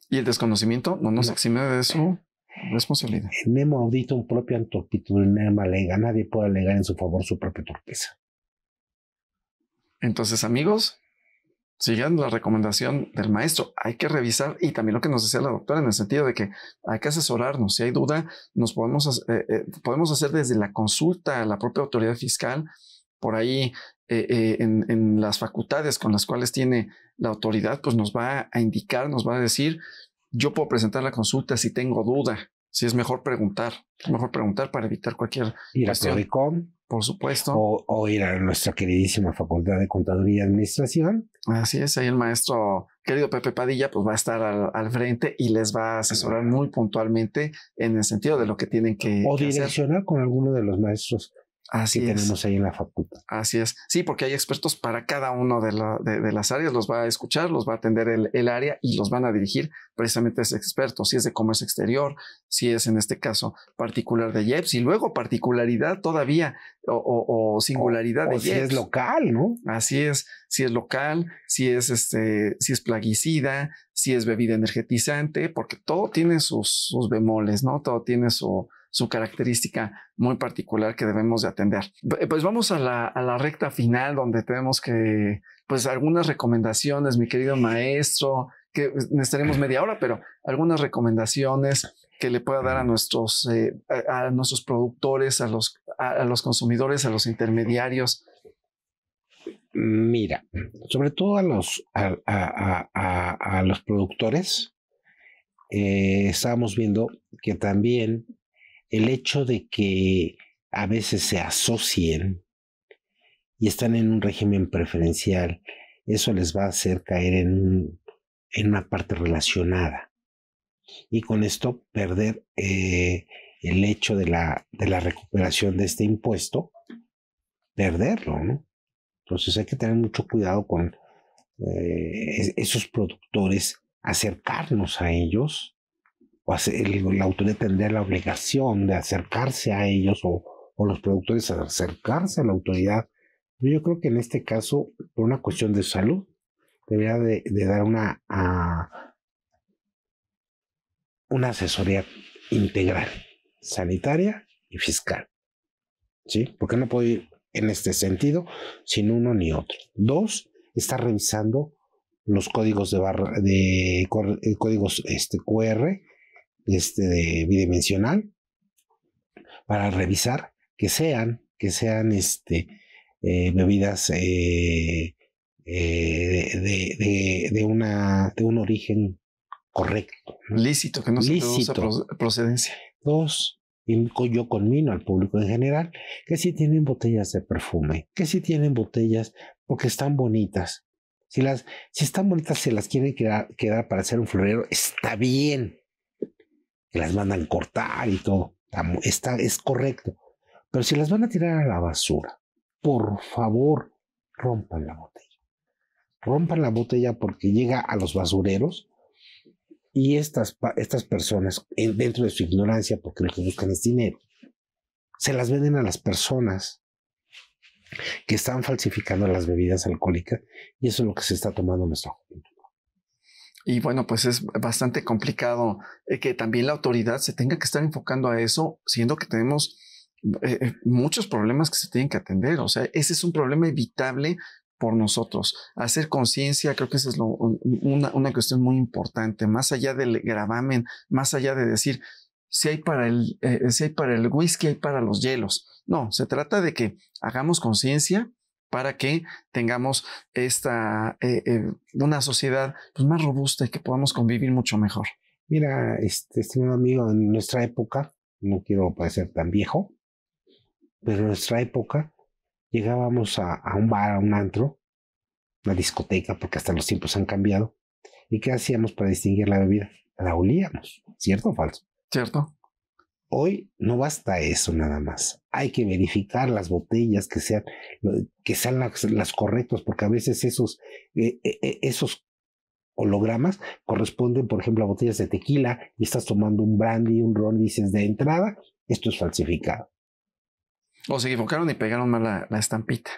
Y el desconocimiento no nos exime de su responsabilidad. Nemo auditum propiam nema alega. Nadie puede alegar en su favor su propia torpeza. Entonces, amigos, siguiendo la recomendación del maestro. Hay que revisar y también lo que nos decía la doctora en el sentido de que hay que asesorarnos. Si hay duda, nos podemos, eh, eh, podemos hacer desde la consulta a la propia autoridad fiscal por ahí eh, eh, en, las facultades con las cuales tiene la autoridad, pues nos va a indicar, nos va a decir, yo puedo presentar la consulta si tengo duda, si es mejor preguntar, es mejor preguntar para evitar cualquier... Ir a Prodicom. Por supuesto. O, ir a nuestra queridísima Facultad de Contaduría y Administración. Así es, ahí el maestro querido Pepe Padilla pues va a estar al, frente y les va a asesorar muy puntualmente en el sentido de lo que tienen que... O direccionar con alguno de los maestros Así tenemos ahí la facultad. Así es. Sí, porque hay expertos para cada uno de, las áreas, los va a escuchar, los va a atender el, área y los van a dirigir precisamente a ese experto, si es de comercio exterior, si es en este caso particular de Jeps y luego particularidad todavía o, singularidad de Si es local, ¿no? Así es, si es local, si es este, si es plaguicida, si es bebida energetizante, porque todo tiene sus, sus bemoles, ¿no? Todo tiene su, su característica muy particular que debemos de atender. Eh, pues vamos a la, recta final donde tenemos que, pues algunas recomendaciones, mi querido maestro, que pues, necesitaremos media hora, pero algunas recomendaciones que le pueda dar a nuestros, eh, a, nuestros productores, a los, a, los consumidores, a los intermediarios. Mira, sobre todo a los, a, los productores, eh, estábamos viendo que también el hecho de que a veces se asocien y están en un régimen preferencial, eso les va a hacer caer en, en una parte relacionada. Y con esto perder eh, el hecho de la, de la recuperación de este impuesto, perderlo, ¿no? Entonces hay que tener mucho cuidado con eh, esos productores, acercarnos a ellos pues, la autoridad tendría la obligación de acercarse a ellos o, los productores acercarse a la autoridad. yo creo que en este caso, por una cuestión de salud, debería de, dar una, una asesoría integral, sanitaria y fiscal. ¿Sí? Porque no puede ir en este sentido sin uno ni otro. Dos, está revisando los códigos de barra, de, eh, códigos este, QR este, bidimensional para revisar que sean, que sean este, eh, bebidas eh, eh, de, de, una, de un origen correcto. Lícito, que no procedencia. Dos, yo conmino al público en general, que si tienen botellas de perfume, que si tienen botellas porque están bonitas. Si, las, si están bonitas, se las quieren quedar para hacer un florero, está bien que las mandan cortar y todo. Está, es correcto. Pero si las van a tirar a la basura, por favor, rompan la botella. Rompan la botella porque llega a los basureros y estas, estas personas, dentro de su ignorancia, porque lo que buscan es dinero, se las venden a las personas que están falsificando las bebidas alcohólicas y eso es lo que se está tomando nuestro y bueno, pues es bastante complicado eh, que también la autoridad se tenga que estar enfocando a eso, siendo que tenemos eh, eh, muchos problemas que se tienen que atender. O sea, ese es un problema evitable por nosotros. Hacer conciencia, creo que esa es una, cuestión muy importante, más allá del gravamen, más allá de decir si hay para el, si hay para el whisky, hay para los hielos. No, se trata de que hagamos conciencia, para que tengamos esta, eh, eh, una sociedad pues, más robusta y que podamos convivir mucho mejor. Mira, este, estimado amigo, en nuestra época, no quiero parecer tan viejo, pero en nuestra época llegábamos a, a un bar, a un antro, una discoteca, porque hasta los tiempos han cambiado. ¿Y qué hacíamos para distinguir la bebida? La olíamos, ¿cierto o falso? Cierto. Hoy no basta eso nada más. Hay que verificar las botellas que sean, eh, que sean las, correctas, porque a veces esos, eh, eh, esos hologramas corresponden, por ejemplo, a botellas de tequila y estás tomando un brandy, un ron y dices de entrada, esto es falsificado. O se equivocaron y pegaron mal la estampita.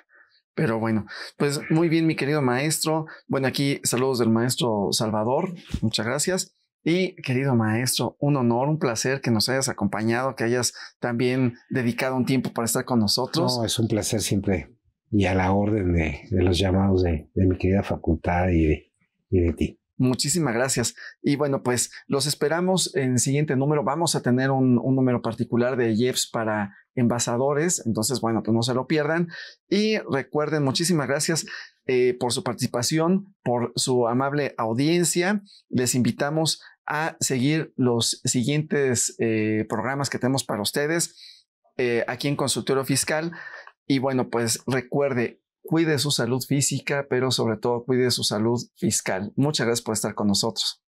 Pero bueno, pues muy bien, mi querido maestro. Bueno, aquí saludos del maestro Salvador. Muchas gracias. Y querido maestro, un honor, un placer que nos hayas acompañado, que hayas también dedicado un tiempo para estar con nosotros. No, es un placer siempre y a la orden de, los llamados de, mi querida facultad y de, ti. Muchísimas gracias. Y bueno, pues los esperamos en el siguiente número. Vamos a tener un, número particular de Jeffs para envasadores. Entonces, bueno, pues no se lo pierdan. Y recuerden, muchísimas gracias eh, por su participación, por su amable audiencia. Les invitamos a seguir los siguientes eh, programas que tenemos para ustedes eh, aquí en Consultorio Fiscal. Y bueno, pues recuerde, cuide su salud física, pero sobre todo cuide su salud fiscal. Muchas gracias por estar con nosotros.